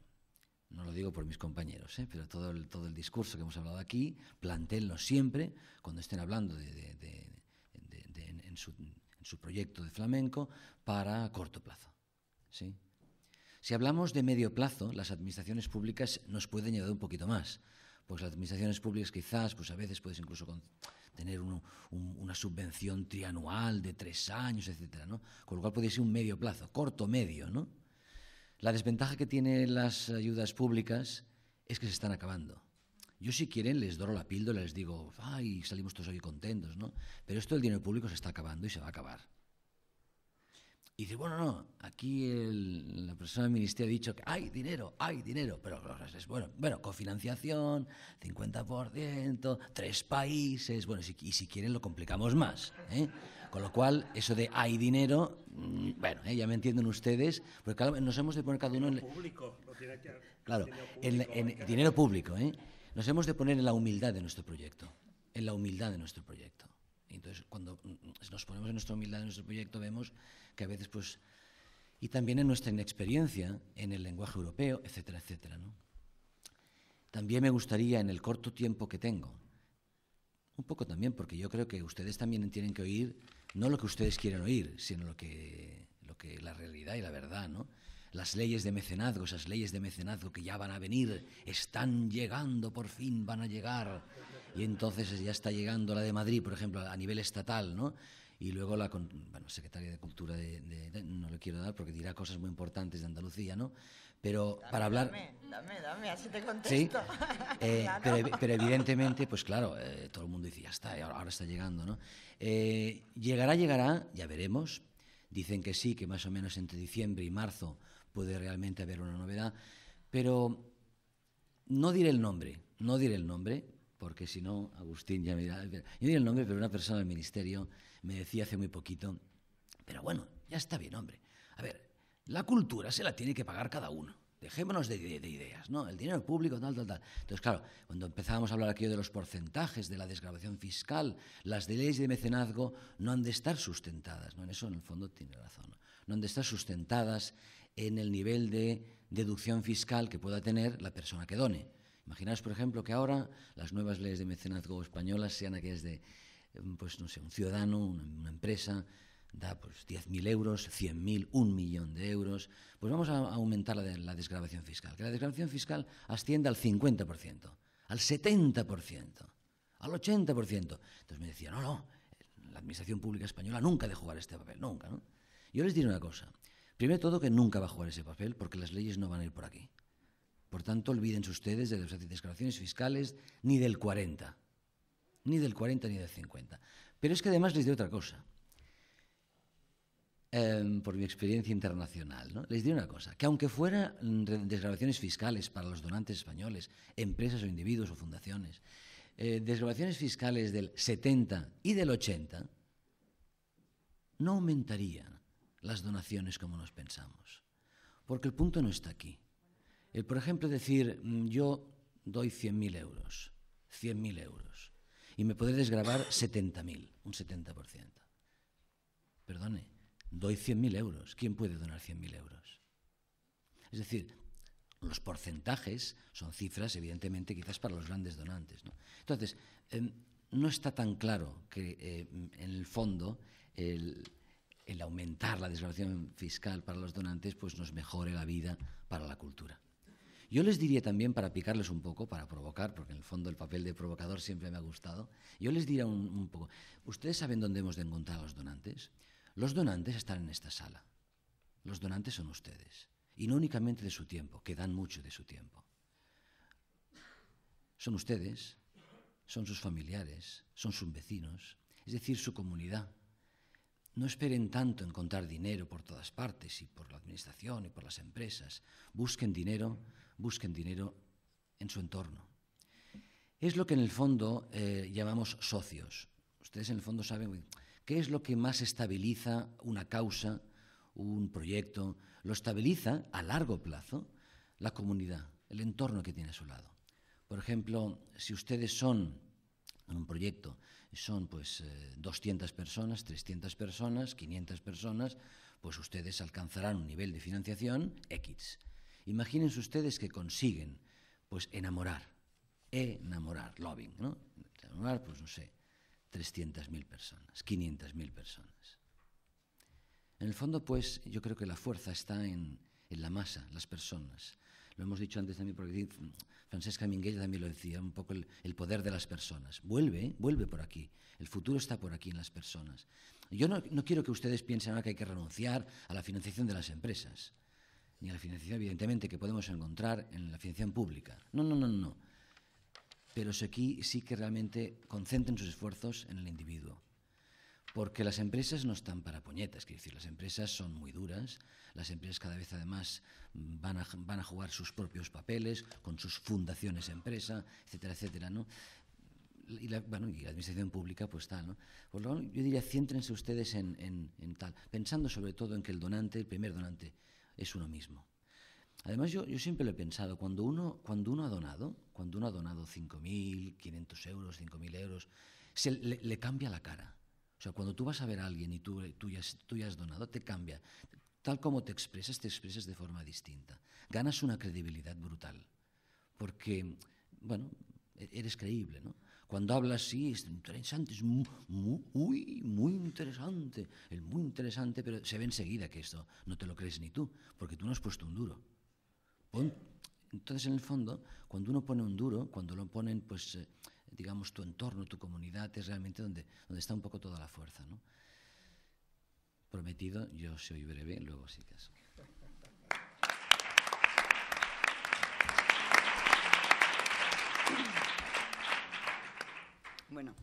no lo digo por mis compañeros, ¿eh? pero todo el, todo el discurso que hemos hablado aquí, planteenlo siempre cuando estén hablando de, en, su, en su proyecto de flamenco para corto plazo. ¿sí? Si hablamos de medio plazo, las administraciones públicas nos pueden ayudar un poquito más. Pues las administraciones públicas quizás, pues a veces puedes incluso tener una subvención trianual de tres años, etc. ¿no? Con lo cual puede ser un medio plazo, corto medio, ¿no? La desventaja que tienen las ayudas públicas es que se están acabando. Yo si quieren les doro la píldora, les digo, ay, salimos todos hoy contentos, ¿no? Pero esto del dinero público se está acabando y se va a acabar. Y dice, bueno, no, aquí la persona del ministerio ha dicho que hay dinero, hay dinero, pero bueno, bueno, cofinanciación, 50%, tres países, bueno, y si quieren lo complicamos más. ¿eh? Con lo cual, eso de hay dinero, mm, bueno, ¿eh? ya me entienden ustedes, porque claro, nos hemos de poner cada uno en... El, público, lo que, claro, el dinero público, en, en, dinero público ¿eh? Nos hemos de poner en la humildad de nuestro proyecto, en la humildad de nuestro proyecto. entonces, cuando mm, nos ponemos en nuestra humildad de nuestro proyecto, vemos que a veces, pues, y también en nuestra inexperiencia en el lenguaje europeo, etcétera, etcétera. ¿no? También me gustaría, en el corto tiempo que tengo, un poco también, porque yo creo que ustedes también tienen que oír no lo que ustedes quieren oír, sino lo que, lo que la realidad y la verdad, ¿no? Las leyes de mecenazgo, esas leyes de mecenazgo que ya van a venir, están llegando, por fin van a llegar. Y entonces ya está llegando la de Madrid, por ejemplo, a nivel estatal, ¿no? Y luego la secretaria de Cultura, no le quiero dar porque dirá cosas muy importantes de Andalucía, ¿no? Pero para hablar... Dame, dame, así te contesto. Eh, pero, evidentemente, pues claro, eh, todo el mundo dice, ya está, ahora está llegando, ¿no? Eh, llegará, llegará, ya veremos, Dicen que sí, que más o menos entre diciembre y marzo puede realmente haber una novedad. Pero no diré el nombre, no diré el nombre, porque si no, Agustín ya me dirá. Yo diré el nombre, pero una persona del ministerio me decía hace muy poquito, pero bueno, ya está bien, hombre. A ver, la cultura se la tiene que pagar cada uno. Dejémonos de, ideas, ¿no? El dinero público, tal, tal, tal. Entonces, claro, cuando empezábamos a hablar aquí de los porcentajes, de la desgrabación fiscal, las de leyes de mecenazgo no han de estar sustentadas, ¿no? En eso, en el fondo, tiene razón. no han de estar sustentadas en el nivel de deducción fiscal que pueda tener la persona que done. Imaginaos, por ejemplo, que ahora las nuevas leyes de mecenazgo españolas sean aquellas de, mm, pues no sé, un ciudadano, una, empresa, da pues 10.000 euros, 100.000, un millón de euros, pues vamos a aumentar la, la desgrabación fiscal, que la desgrabación fiscal ascienda al 50%, al 70%, al 80%. Entonces me decía, no, no, la Administración Pública Española nunca ha de jugar este papel, nunca. Yo les diré una cosa, Primero todo que nunca va a jugar ese papel porque las leyes no van a ir por aquí. Por tanto, olvídense ustedes de las declaraciones fiscales ni del 40, ni del 40 ni del 50. Pero es que además les diré otra cosa, em, por mi experiencia internacional, ¿no? les diré una cosa, que aunque fueran desgrabaciones fiscales para los donantes españoles, empresas o individuos o fundaciones, eh, fiscales del 70 y del 80, no aumentarían las donaciones como nos pensamos. Porque el punto no está aquí. El, por ejemplo, decir, mm, yo doy 100.000 euros, 100.000 euros, y me podré desgrabar 70.000, un 70%. Perdone, doy 100.000 euros. ¿Quién puede donar 100.000 euros? Es decir, los porcentajes son cifras, evidentemente, quizás para los grandes donantes. ¿no? Entonces, em, no está tan claro que eh, en el fondo el, el aumentar la desgravación fiscal para los donantes pues nos mejore la vida para la cultura. Yo les diría también, para picarles un poco, para provocar, porque en el fondo el papel de provocador siempre me ha gustado, yo les diría un, un poco, ¿ustedes saben dónde hemos de encontrar a los donantes? Los donantes están en esta sala. Los donantes son ustedes. Y no únicamente de su tiempo, que dan mucho de su tiempo. Son ustedes, son sus familiares, son sus vecinos, es decir, su comunidad, no esperen tanto en contar dinero por todas partes y por la administración y por las empresas. Busquen dinero, busquen dinero en su entorno. Es lo que en el fondo eh, llamamos socios. Ustedes en el fondo saben qué es lo que más estabiliza una causa, un proyecto. Lo estabiliza a largo plazo la comunidad, el entorno que tiene a su lado. Por ejemplo, si ustedes son en un proyecto son pues 200 eh, personas, 300 personas, 500 personas, pues ustedes alcanzarán un nivel de financiación X. Imagínense ustedes que consiguen pues enamorar, enamorar, lobbying ¿no? Enamorar, pues no sé, 300.000 personas, 500.000 personas. En el fondo, pues, yo creo que la fuerza está en, en la masa, las personas, lo hemos dicho antes también, porque Francesca Minguella también lo decía, un poco el, poder de las personas. Vuelve, vuelve por aquí. El futuro está por aquí en las personas. Yo no, no quiero que ustedes piensen ahora que hay que renunciar a la financiación de las empresas, ni a la financiación, evidentemente, que podemos encontrar en la financiación pública. No, no, no, no. Pero aquí sí que realmente concentren sus esfuerzos en el individuo porque las empresas no están para puñetas, quiero decir, las empresas son muy duras, las empresas cada vez además van a, van a jugar sus propios papeles, con sus fundaciones empresa, etcétera, etcétera, ¿no? y la, administración pública, pues tal, ¿no? Por lo yo diría, ciéntrense ustedes en, en, tal, pensando sobre todo en que el donante, el primer donante, es uno mismo. Además, yo, yo siempre lo he pensado, cuando uno, cuando uno ha donado, cuando uno ha donado 5.000, 500 euros, 5.000 euros, se le cambia la cara. O sea, cuando tú vas a ver a alguien y tú, eh, tú, ya, tú ya has donado, te cambia. Tal como te expresas, te expresas de forma distinta. Ganas una credibilidad brutal, porque, bueno, e-, eres creíble, ¿no? Cuando hablas, así, es interesante, es muy, muy, interesante, Es muy interesante, pero se ve enseguida que esto no te lo crees ni tú, porque tú no has puesto un duro. entonces, en el fondo, cuando uno pone un duro, cuando lo ponen, pues... Eh, digamos, tu entorno, tu comunidad, es realmente donde, donde está un poco toda la fuerza. ¿no? Prometido, yo soy breve, luego sí que Bueno,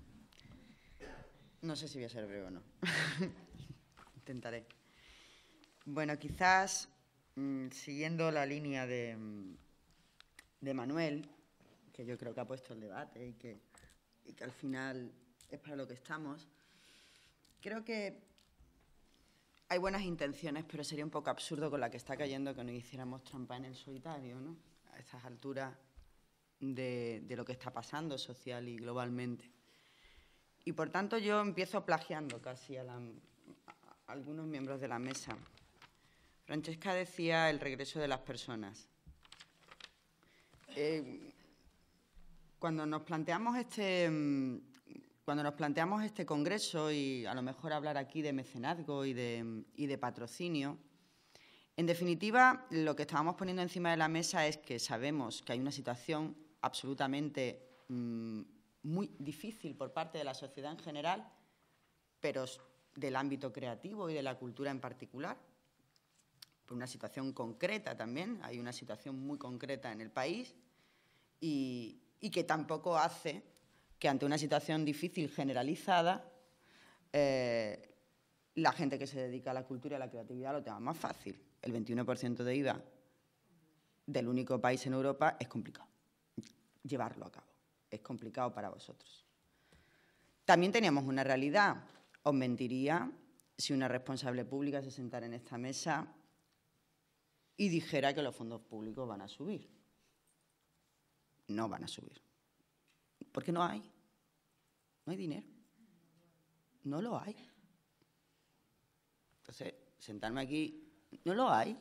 no sé si voy a ser breve o no. Intentaré. Bueno, quizás mm, siguiendo la línea de, de Manuel, que yo creo que ha puesto el debate y que, al final es para lo que estamos. Creo que hay buenas intenciones, pero sería un poco absurdo con la que está cayendo que no hiciéramos trampa en el solitario, ¿no? A estas alturas de, lo que está pasando social y globalmente. Y por tanto yo empiezo plagiando casi a, algunos miembros de la mesa. Francesca decía el regreso de las personas. Eh, cuando nos planteamos este, mm, cuando nos planteamos este congreso y a lo mejor hablar aquí de mecenazgo y de, y de patrocinio, en definitiva, lo que estábamos poniendo encima de la mesa es que sabemos que hay una situación absolutamente mm, muy difícil por parte de la sociedad en general, pero del ámbito creativo y de la cultura en particular, por una situación concreta también, hay una situación muy concreta en el país y, y que tampoco hace que ante una situación difícil generalizada eh, la gente que se dedica a la cultura y a la creatividad lo tenga más fácil. El 21% de IVA del único país en Europa es complicado llevarlo a cabo. Es complicado para vosotros. También teníamos una realidad. Os mentiría si una responsable pública se sentara en esta mesa y dijera que los fondos públicos van a subir no van a subir. Porque no hay. No hay dinero. No lo hay. Entonces, sentarme aquí, no lo hay.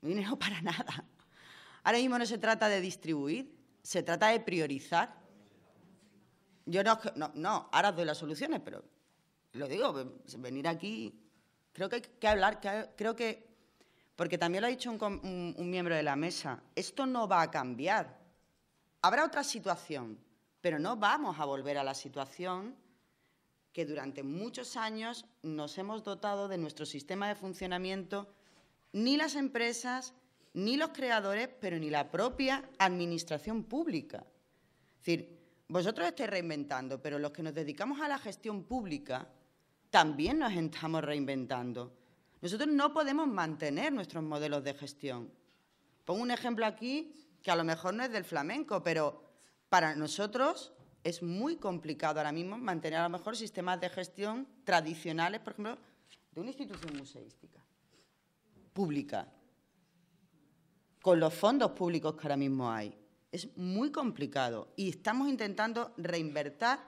No hay dinero para nada. Ahora mismo no se trata de distribuir, se trata de priorizar. Yo no, no, no ahora doy las soluciones, pero lo digo, venir aquí, creo que hay que hablar, creo que, porque también lo ha dicho un miembro de la mesa, esto no va a cambiar Habrá otra situación, pero no vamos a volver a la situación que durante muchos años nos hemos dotado de nuestro sistema de funcionamiento ni las empresas, ni los creadores, pero ni la propia administración pública. Es decir, vosotros estáis reinventando, pero los que nos dedicamos a la gestión pública también nos estamos reinventando. Nosotros no podemos mantener nuestros modelos de gestión. Pongo un ejemplo aquí que a lo mejor no es del flamenco, pero para nosotros es muy complicado ahora mismo mantener a lo mejor sistemas de gestión tradicionales, por ejemplo, de una institución museística pública, con los fondos públicos que ahora mismo hay. Es muy complicado y estamos intentando reinvertir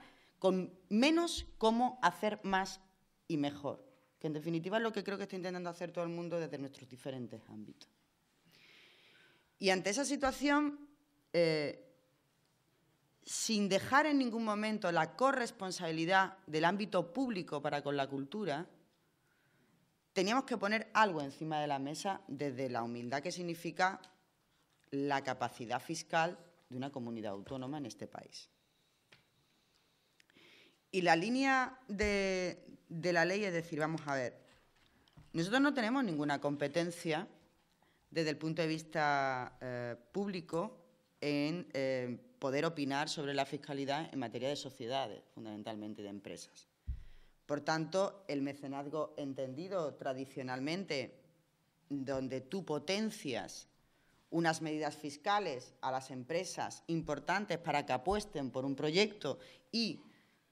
con menos cómo hacer más y mejor, que en definitiva es lo que creo que está intentando hacer todo el mundo desde nuestros diferentes ámbitos. Y ante esa situación, eh, sin dejar en ningún momento la corresponsabilidad del ámbito público para con la cultura, teníamos que poner algo encima de la mesa desde la humildad que significa la capacidad fiscal de una comunidad autónoma en este país. Y la línea de, de la ley es decir, vamos a ver, nosotros no tenemos ninguna competencia desde el punto de vista eh, público en eh, poder opinar sobre la fiscalidad en materia de sociedades, fundamentalmente de empresas. Por tanto, el mecenazgo entendido tradicionalmente, donde tú potencias unas medidas fiscales a las empresas importantes para que apuesten por un proyecto y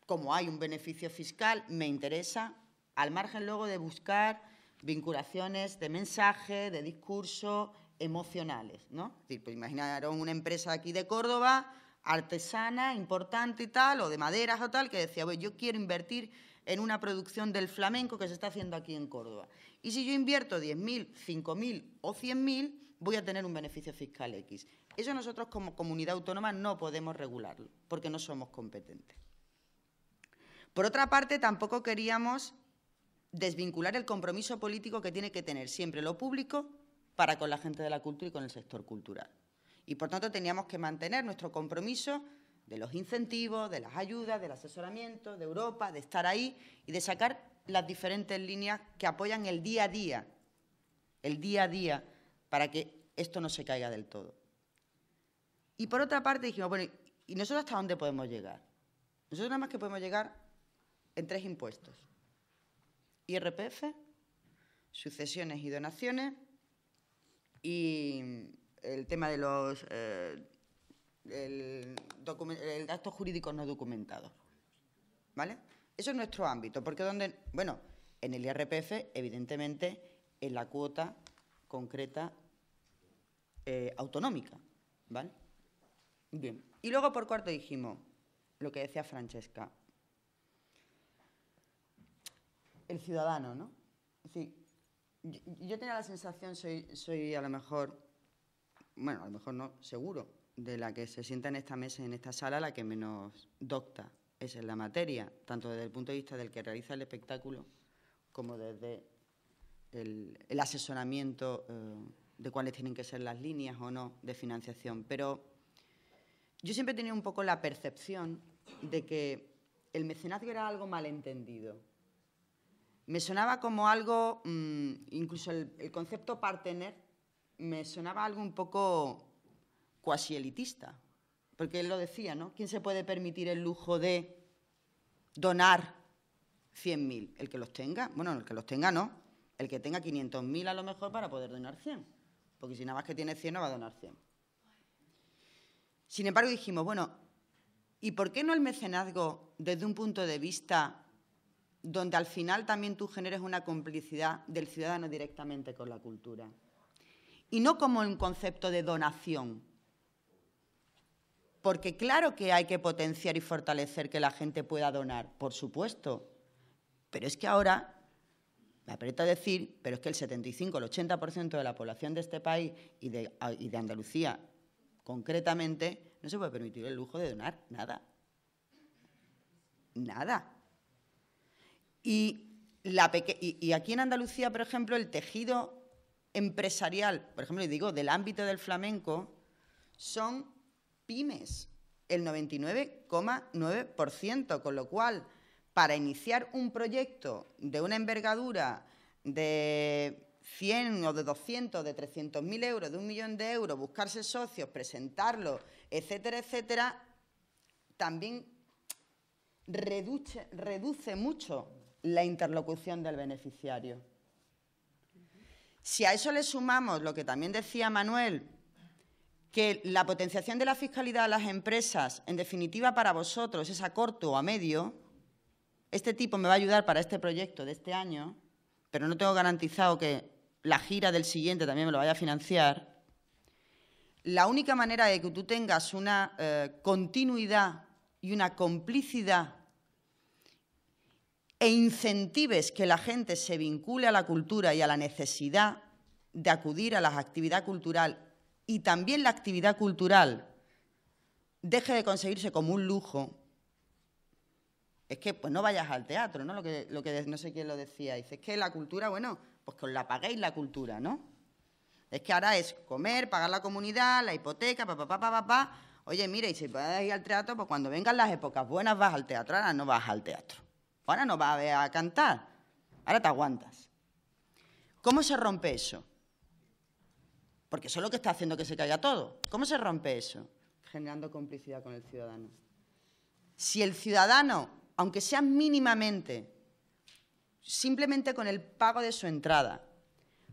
como hay un beneficio fiscal, me interesa, al margen luego de buscar vinculaciones de mensaje, de discurso emocionales, ¿no? Es pues imaginaron una empresa aquí de Córdoba, artesana, importante y tal, o de maderas o tal, que decía, yo quiero invertir en una producción del flamenco que se está haciendo aquí en Córdoba. Y si yo invierto 10.000, 5.000 o 100.000, voy a tener un beneficio fiscal X. Eso nosotros como comunidad autónoma no podemos regularlo, porque no somos competentes. Por otra parte, tampoco queríamos desvincular el compromiso político que tiene que tener siempre lo público para con la gente de la cultura y con el sector cultural. Y, por tanto, teníamos que mantener nuestro compromiso de los incentivos, de las ayudas, del asesoramiento, de Europa, de estar ahí y de sacar las diferentes líneas que apoyan el día a día, el día a día, para que esto no se caiga del todo. Y por otra parte dijimos, bueno, ¿y nosotros hasta dónde podemos llegar? Nosotros nada más que podemos llegar en tres impuestos. IRPF, sucesiones y donaciones y el tema de los eh, el, gastos jurídicos no documentados. ¿Vale? Eso es nuestro ámbito, porque donde, bueno, en el IRPF, evidentemente, en la cuota concreta eh, autonómica, ¿vale? Bien. Y luego, por cuarto, dijimos lo que decía Francesca, el ciudadano, ¿no? yo, tenía la sensación, soy, a lo mejor, bueno, a lo mejor no, seguro, de la que se sienta en esta mesa, en esta sala, la que menos docta es en la materia, tanto desde el punto de vista del que realiza el espectáculo como desde el, asesoramiento eh, de cuáles tienen que ser las líneas o no de financiación. Pero yo siempre he tenido un poco la percepción de que el mecenazgo era algo malentendido me sonaba como algo, mm, incluso el, concepto partener, me sonaba algo un poco cuasi elitista, porque él lo decía, ¿no? ¿Quién se puede permitir el lujo de donar 100.000? El que los tenga, bueno, el que los tenga no, el que tenga 500.000 a lo mejor para poder donar 100, porque si nada más que tiene 100 no va a donar 100. Sin embargo, dijimos, bueno, ¿y por qué no el mecenazgo desde un punto de vista donde al final también tú generes una complicidad del ciudadano directamente con la cultura. Y no como un concepto de donación. Porque claro que hay que potenciar y fortalecer que la gente pueda donar, por supuesto. Pero es que ahora me aprieto a decir, pero es que el 75, el 80% de la población de este país y de, ah, y de, Andalucía concretamente no se puede permitir el lujo de donar nada. Nada. Y, aquí en Andalucía, por ejemplo, el tejido empresarial, por ejemplo, digo, del ámbito del flamenco, son pymes, el 99,9%, con lo cual, para iniciar un proyecto de una envergadura de 100 o de 200, de 300.000 mil euros, de un millón de euros, buscarse socios, presentarlo, etcétera, etcétera, también reduce mucho la interlocución del beneficiario. Si a eso le sumamos lo que también decía Manuel, que la potenciación de la fiscalidad a las empresas, en definitiva para vosotros, es a corto o a medio, este tipo me va a ayudar para este proyecto de este año, pero no tengo garantizado que la gira del siguiente también me lo vaya a financiar, la única manera de que tú tengas una eh, continuidad y una complicidad e incentives que la gente se vincule a la cultura y a la necesidad de acudir a la actividad cultural y también la actividad cultural deje de conseguirse como un lujo, es que pues no vayas al teatro, ¿no? Lo que, lo que no sé quién lo decía, dice, es que la cultura, bueno, pues que os la paguéis la cultura, ¿no? Es que ahora es comer, pagar la comunidad, la hipoteca, papá, papá, papá. Pa, Oye, mire y si puedes ir al teatro, pues cuando vengan las épocas buenas vas al teatro, ahora no vas al teatro. Ahora no va a cantar. Ahora te aguantas. ¿Cómo se rompe eso? Porque eso es lo que está haciendo que se caiga todo. ¿Cómo se rompe eso? Generando complicidad con el ciudadano. Si el ciudadano, aunque sea mínimamente, simplemente con el pago de su entrada,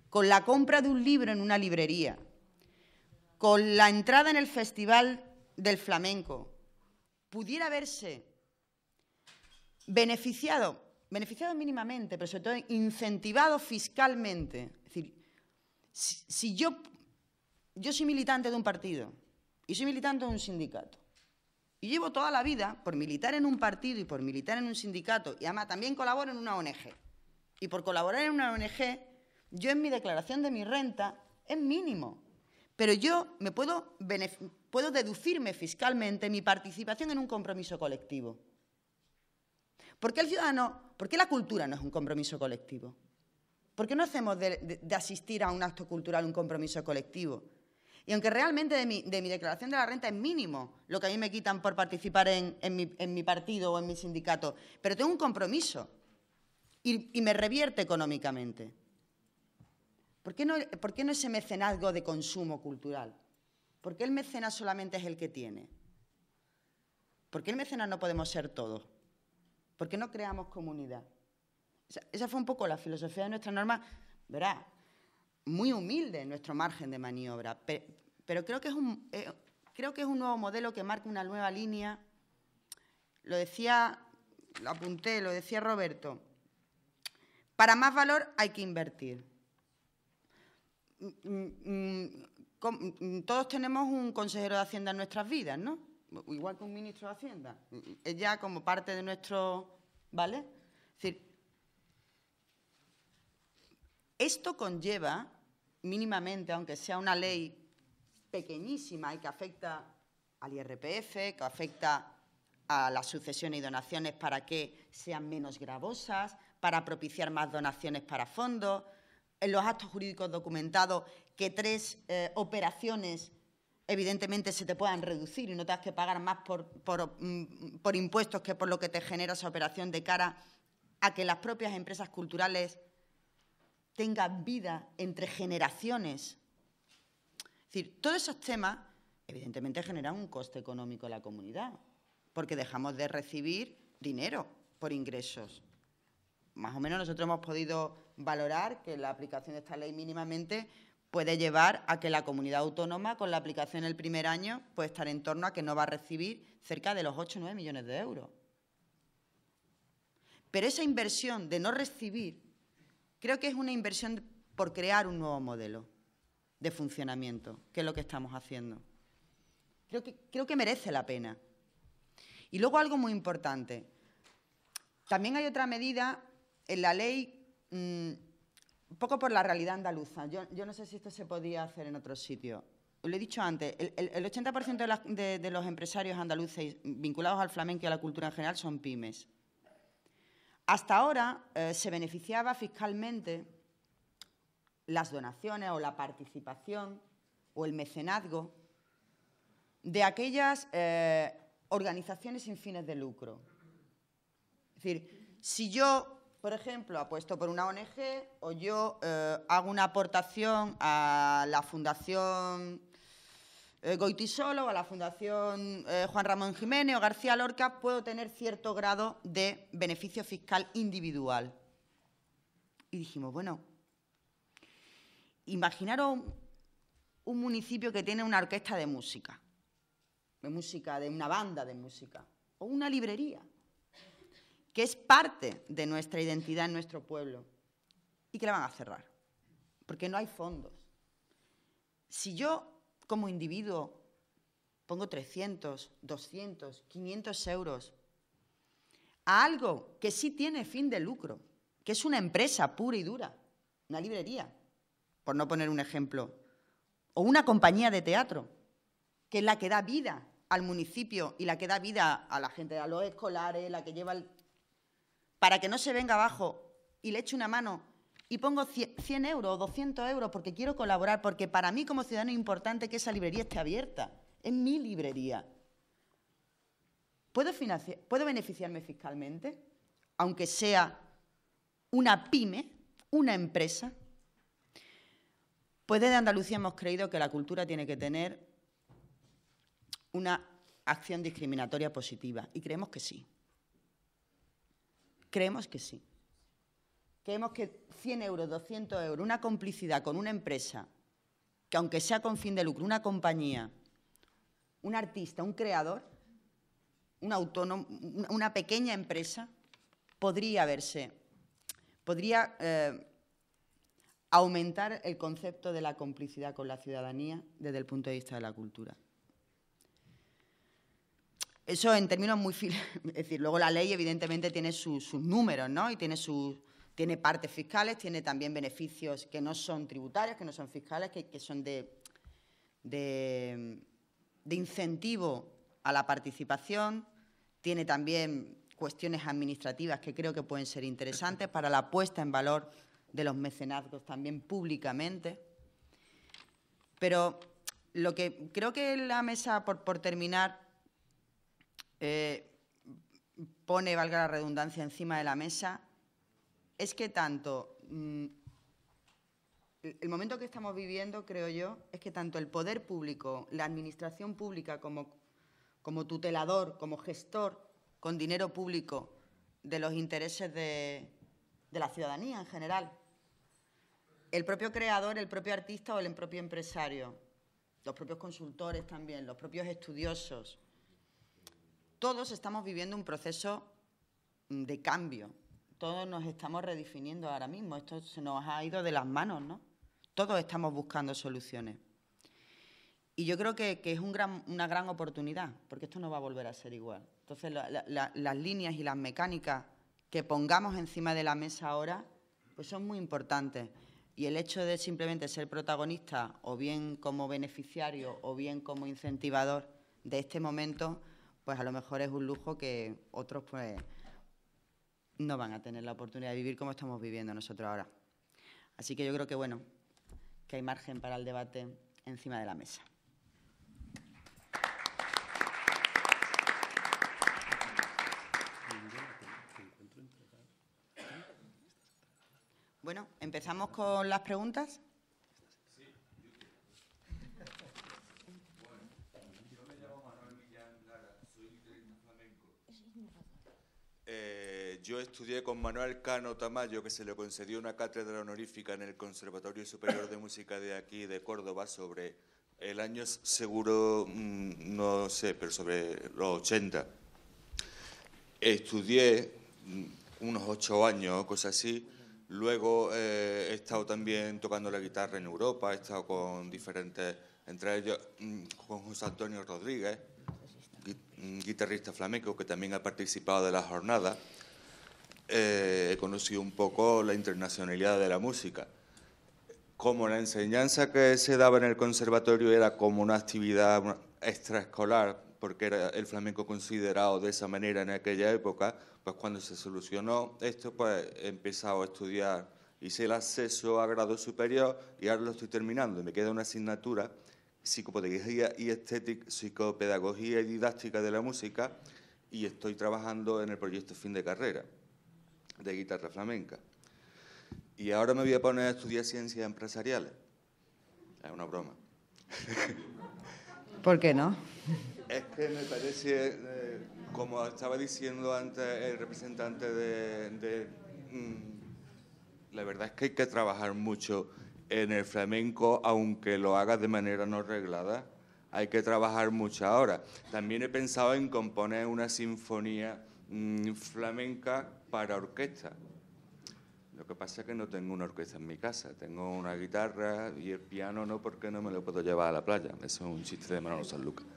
con la compra de un libro en una librería, con la entrada en el Festival del Flamenco, pudiera verse beneficiado, beneficiado mínimamente, pero sobre todo incentivado fiscalmente. Es decir, si, yo, soy militante de un partido y soy militante de un sindicato, y llevo toda la vida por militar en un partido y por militar en un sindicato, y además también colaboro en una ONG. Y por colaborar en una ONG, yo en mi declaración de mi renta es mínimo, pero yo me puedo, puedo deducirme fiscalmente mi participación en un compromiso colectivo. ¿Por qué el ciudadano, por qué la cultura no es un compromiso colectivo? ¿Por qué no hacemos de, asistir a un acto cultural un compromiso colectivo? Y aunque realmente de mi, declaración de la renta es mínimo lo que a mí me quitan por participar en, mi, partido o en mi sindicato, pero tengo un compromiso y, me revierte económicamente. ¿Por qué, no, ¿Por qué no ese mecenazgo de consumo cultural? ¿Por qué el mecenas solamente es el que tiene? ¿Por qué el mecenas no podemos ser todos? ¿Por qué no creamos comunidad? Esa, fue un poco la filosofía de nuestra norma, verá, muy humilde en nuestro margen de maniobra, pero, creo, que eh, creo que es un nuevo modelo que marca una nueva línea. Lo decía, lo apunté, lo decía Roberto. Para más valor hay que invertir. Mm, mm, mm, todos tenemos un consejero de Hacienda en nuestras vidas, ¿no? igual que un ministro de Hacienda, es ya como parte de nuestro, ¿vale? Es decir, esto conlleva mínimamente, aunque sea una ley pequeñísima y que afecta al IRPF, que afecta a las sucesiones y donaciones para que sean menos gravosas, para propiciar más donaciones para fondos, en los actos jurídicos documentados que tres eh, operaciones evidentemente se te puedan reducir y no has que pagar más por, mm, por impuestos que por lo que te genera esa operación de cara a que las propias empresas culturales tengan vida entre generaciones. Es decir, todos esos temas evidentemente generan un coste económico a la comunidad, porque dejamos de recibir dinero por ingresos. Más o menos nosotros hemos podido valorar que la aplicación de esta ley mínimamente puede llevar a que la comunidad autónoma, con la aplicación el primer año, puede estar en torno a que no va a recibir cerca de los 8 o 9 millones de euros. Pero esa inversión de no recibir, creo que es una inversión por crear un nuevo modelo de funcionamiento, que es lo que estamos haciendo. Creo que, creo que merece la pena. Y luego algo muy importante. También hay otra medida en la ley mm, un poco por la realidad andaluza. Yo, no sé si esto se podía hacer en otro sitio. Lo he dicho antes, el, 80% de, los empresarios andaluces vinculados al flamenco y a la cultura en general son pymes. Hasta ahora eh, se beneficiaba fiscalmente las donaciones o la participación o el mecenazgo de aquellas eh, organizaciones sin fines de lucro. Es decir, si yo por ejemplo, apuesto por una ONG o yo eh, hago una aportación a la Fundación eh, Goitisolo o a la Fundación eh, Juan Ramón Jiménez o García Lorca, puedo tener cierto grado de beneficio fiscal individual. Y dijimos, bueno, imaginaros un, un municipio que tiene una orquesta de música, de música, de una banda de música, o una librería que es parte de nuestra identidad en nuestro pueblo y que la van a cerrar, porque no hay fondos. Si yo como individuo pongo 300, 200, 500 euros a algo que sí tiene fin de lucro, que es una empresa pura y dura, una librería, por no poner un ejemplo, o una compañía de teatro, que es la que da vida al municipio y la que da vida a la gente, a los escolares, la que lleva el para que no se venga abajo y le eche una mano y pongo 100 euros o 200 euros porque quiero colaborar, porque para mí como ciudadano es importante que esa librería esté abierta. Es mi librería. ¿Puedo, ¿Puedo beneficiarme fiscalmente? Aunque sea una pyme, una empresa. Pues desde Andalucía hemos creído que la cultura tiene que tener una acción discriminatoria positiva y creemos que sí. Creemos que sí. Creemos que 100 euros, 200 euros, una complicidad con una empresa, que aunque sea con fin de lucro, una compañía, un artista, un creador, un autónomo, una pequeña empresa, podría verse, podría eh, aumentar el concepto de la complicidad con la ciudadanía desde el punto de vista de la cultura. Eso en términos muy... Es decir, luego la ley evidentemente tiene sus, números, ¿no? Y tiene tiene partes fiscales, tiene también beneficios que no son tributarios, que no son fiscales, que, son de, de, incentivo a la participación, tiene también cuestiones administrativas que creo que pueden ser interesantes para la puesta en valor de los mecenazgos también públicamente. Pero lo que creo que la mesa, por, por terminar, eh, pone, valga la redundancia, encima de la mesa, es que tanto mm, el momento que estamos viviendo, creo yo, es que tanto el poder público, la administración pública como, tutelador, como gestor con dinero público de los intereses de la ciudadanía en general, el propio creador, el propio artista o el propio empresario, los propios consultores también, los propios estudiosos, todos estamos viviendo un proceso mm, de cambio. Todos nos estamos redefiniendo ahora mismo. Esto se nos ha ido de las manos, ¿no? Todos estamos buscando soluciones. Y yo creo que, es una gran oportunidad, porque esto no va a volver a ser igual. Entonces, las líneas y las mecánicas que pongamos encima de la mesa ahora, pues son muy importantes. Y el hecho de simplemente ser protagonista, o bien como beneficiario, o bien como incentivador de este momento, pues a lo mejor es un lujo que otros pues no van a tener la oportunidad de vivir como estamos viviendo nosotros ahora. Así que yo creo que bueno, que hay margen para el debate encima de la mesa. Bueno, empezamos con las preguntas. yo estudié con Manuel Cano Tamayo, que se le concedió una cátedra honorífica en el Conservatorio Superior de Música de aquí, de Córdoba, sobre el año seguro, mm, no sé, pero sobre los 80. Estudié mm, unos ocho años, cosas así. Luego eh, he estado también tocando la guitarra en Europa, he estado con diferentes, entre ellos mm, con José Antonio Rodríguez, guitarrista flamenco que también ha participado de la jornada. Eh, he conocido un poco la internacionalidad de la música. Como la enseñanza que se daba en el conservatorio era como una actividad extraescolar, porque era el flamenco considerado de esa manera en aquella época, pues cuando se solucionó esto, pues he empezado a estudiar, hice el acceso a grado superior y ahora lo estoy terminando. Me queda una asignatura, psicopedagogía y estética, psicopedagogía y didáctica de la música, y estoy trabajando en el proyecto fin de carrera de guitarra flamenca. Y ahora me voy a poner a estudiar ciencias empresariales. Es una broma. ¿Por qué no? Es que me parece, eh, como estaba diciendo antes el representante de... Mm, la verdad es que hay que trabajar mucho en el flamenco, aunque lo hagas de manera no reglada. Hay que trabajar mucho ahora. También he pensado en componer una sinfonía mm, flamenca para orquesta. Lo que pasa es que no tengo una orquesta en mi casa, tengo una guitarra y el piano no porque no me lo puedo llevar a la playa. Eso es un chiste de Manolo Lucas.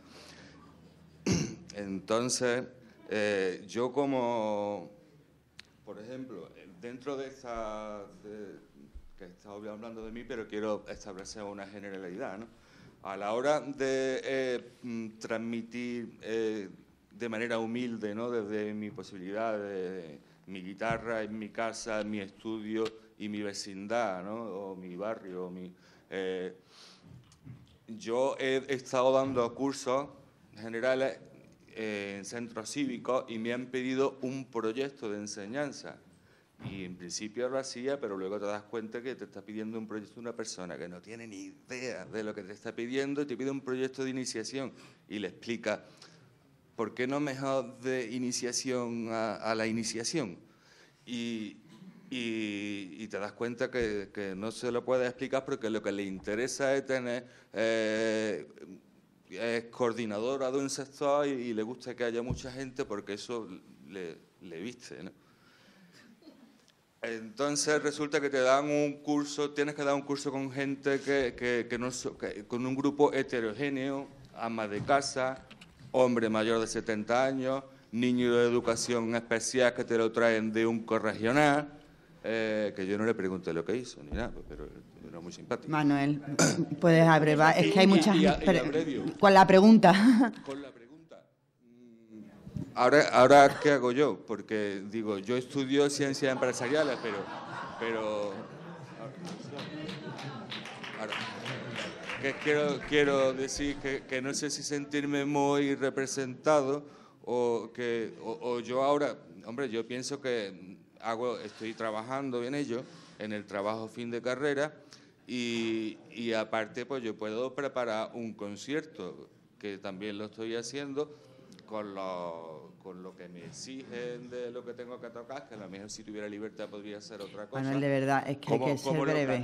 Entonces, eh, yo como, por ejemplo, dentro de esta, que está hablando de mí, pero quiero establecer una generalidad, ¿no? A la hora de eh, transmitir eh, de manera humilde, ¿no? desde mi posibilidad de, mi guitarra en mi casa, en mi estudio y mi vecindad, ¿no? o mi barrio. mi, eh, Yo he estado dando cursos generales eh, en centros cívicos y me han pedido un proyecto de enseñanza. Y en principio lo hacía, pero luego te das cuenta que te está pidiendo un proyecto una persona que no tiene ni idea de lo que te está pidiendo y te pide un proyecto de iniciación y le explica ¿por qué no mejor de iniciación a, la iniciación? Y, te das cuenta que, no se lo puede explicar porque lo que le interesa es tener... Eh, es coordinadora de un sector y, le gusta que haya mucha gente porque eso le, viste, ¿no? Entonces resulta que te dan un curso, tienes que dar un curso con gente que, no, que, con un grupo heterogéneo, ama de casa, hombre mayor de 70 años, niño de educación especial que te lo traen de un corregional, eh, que yo no le pregunté lo que hizo ni nada, pero era muy simpático. Manuel, puedes abrevar, es que hay muchas... con la pregunta. Con la pregunta. Mm, ahora, ahora, ¿qué hago yo? Porque digo, yo estudio ciencias empresariales, pero... pero quiero, quiero decir que, no sé si sentirme muy representado o que o, yo ahora, hombre, yo pienso que hago, estoy trabajando en ello, en el trabajo fin de carrera, y, aparte pues yo puedo preparar un concierto, que también lo estoy haciendo, con lo, con lo que me exigen de lo que tengo que tocar, que a lo mejor si tuviera libertad podría hacer otra cosa. Manuel, de verdad, es que hay que ser breve.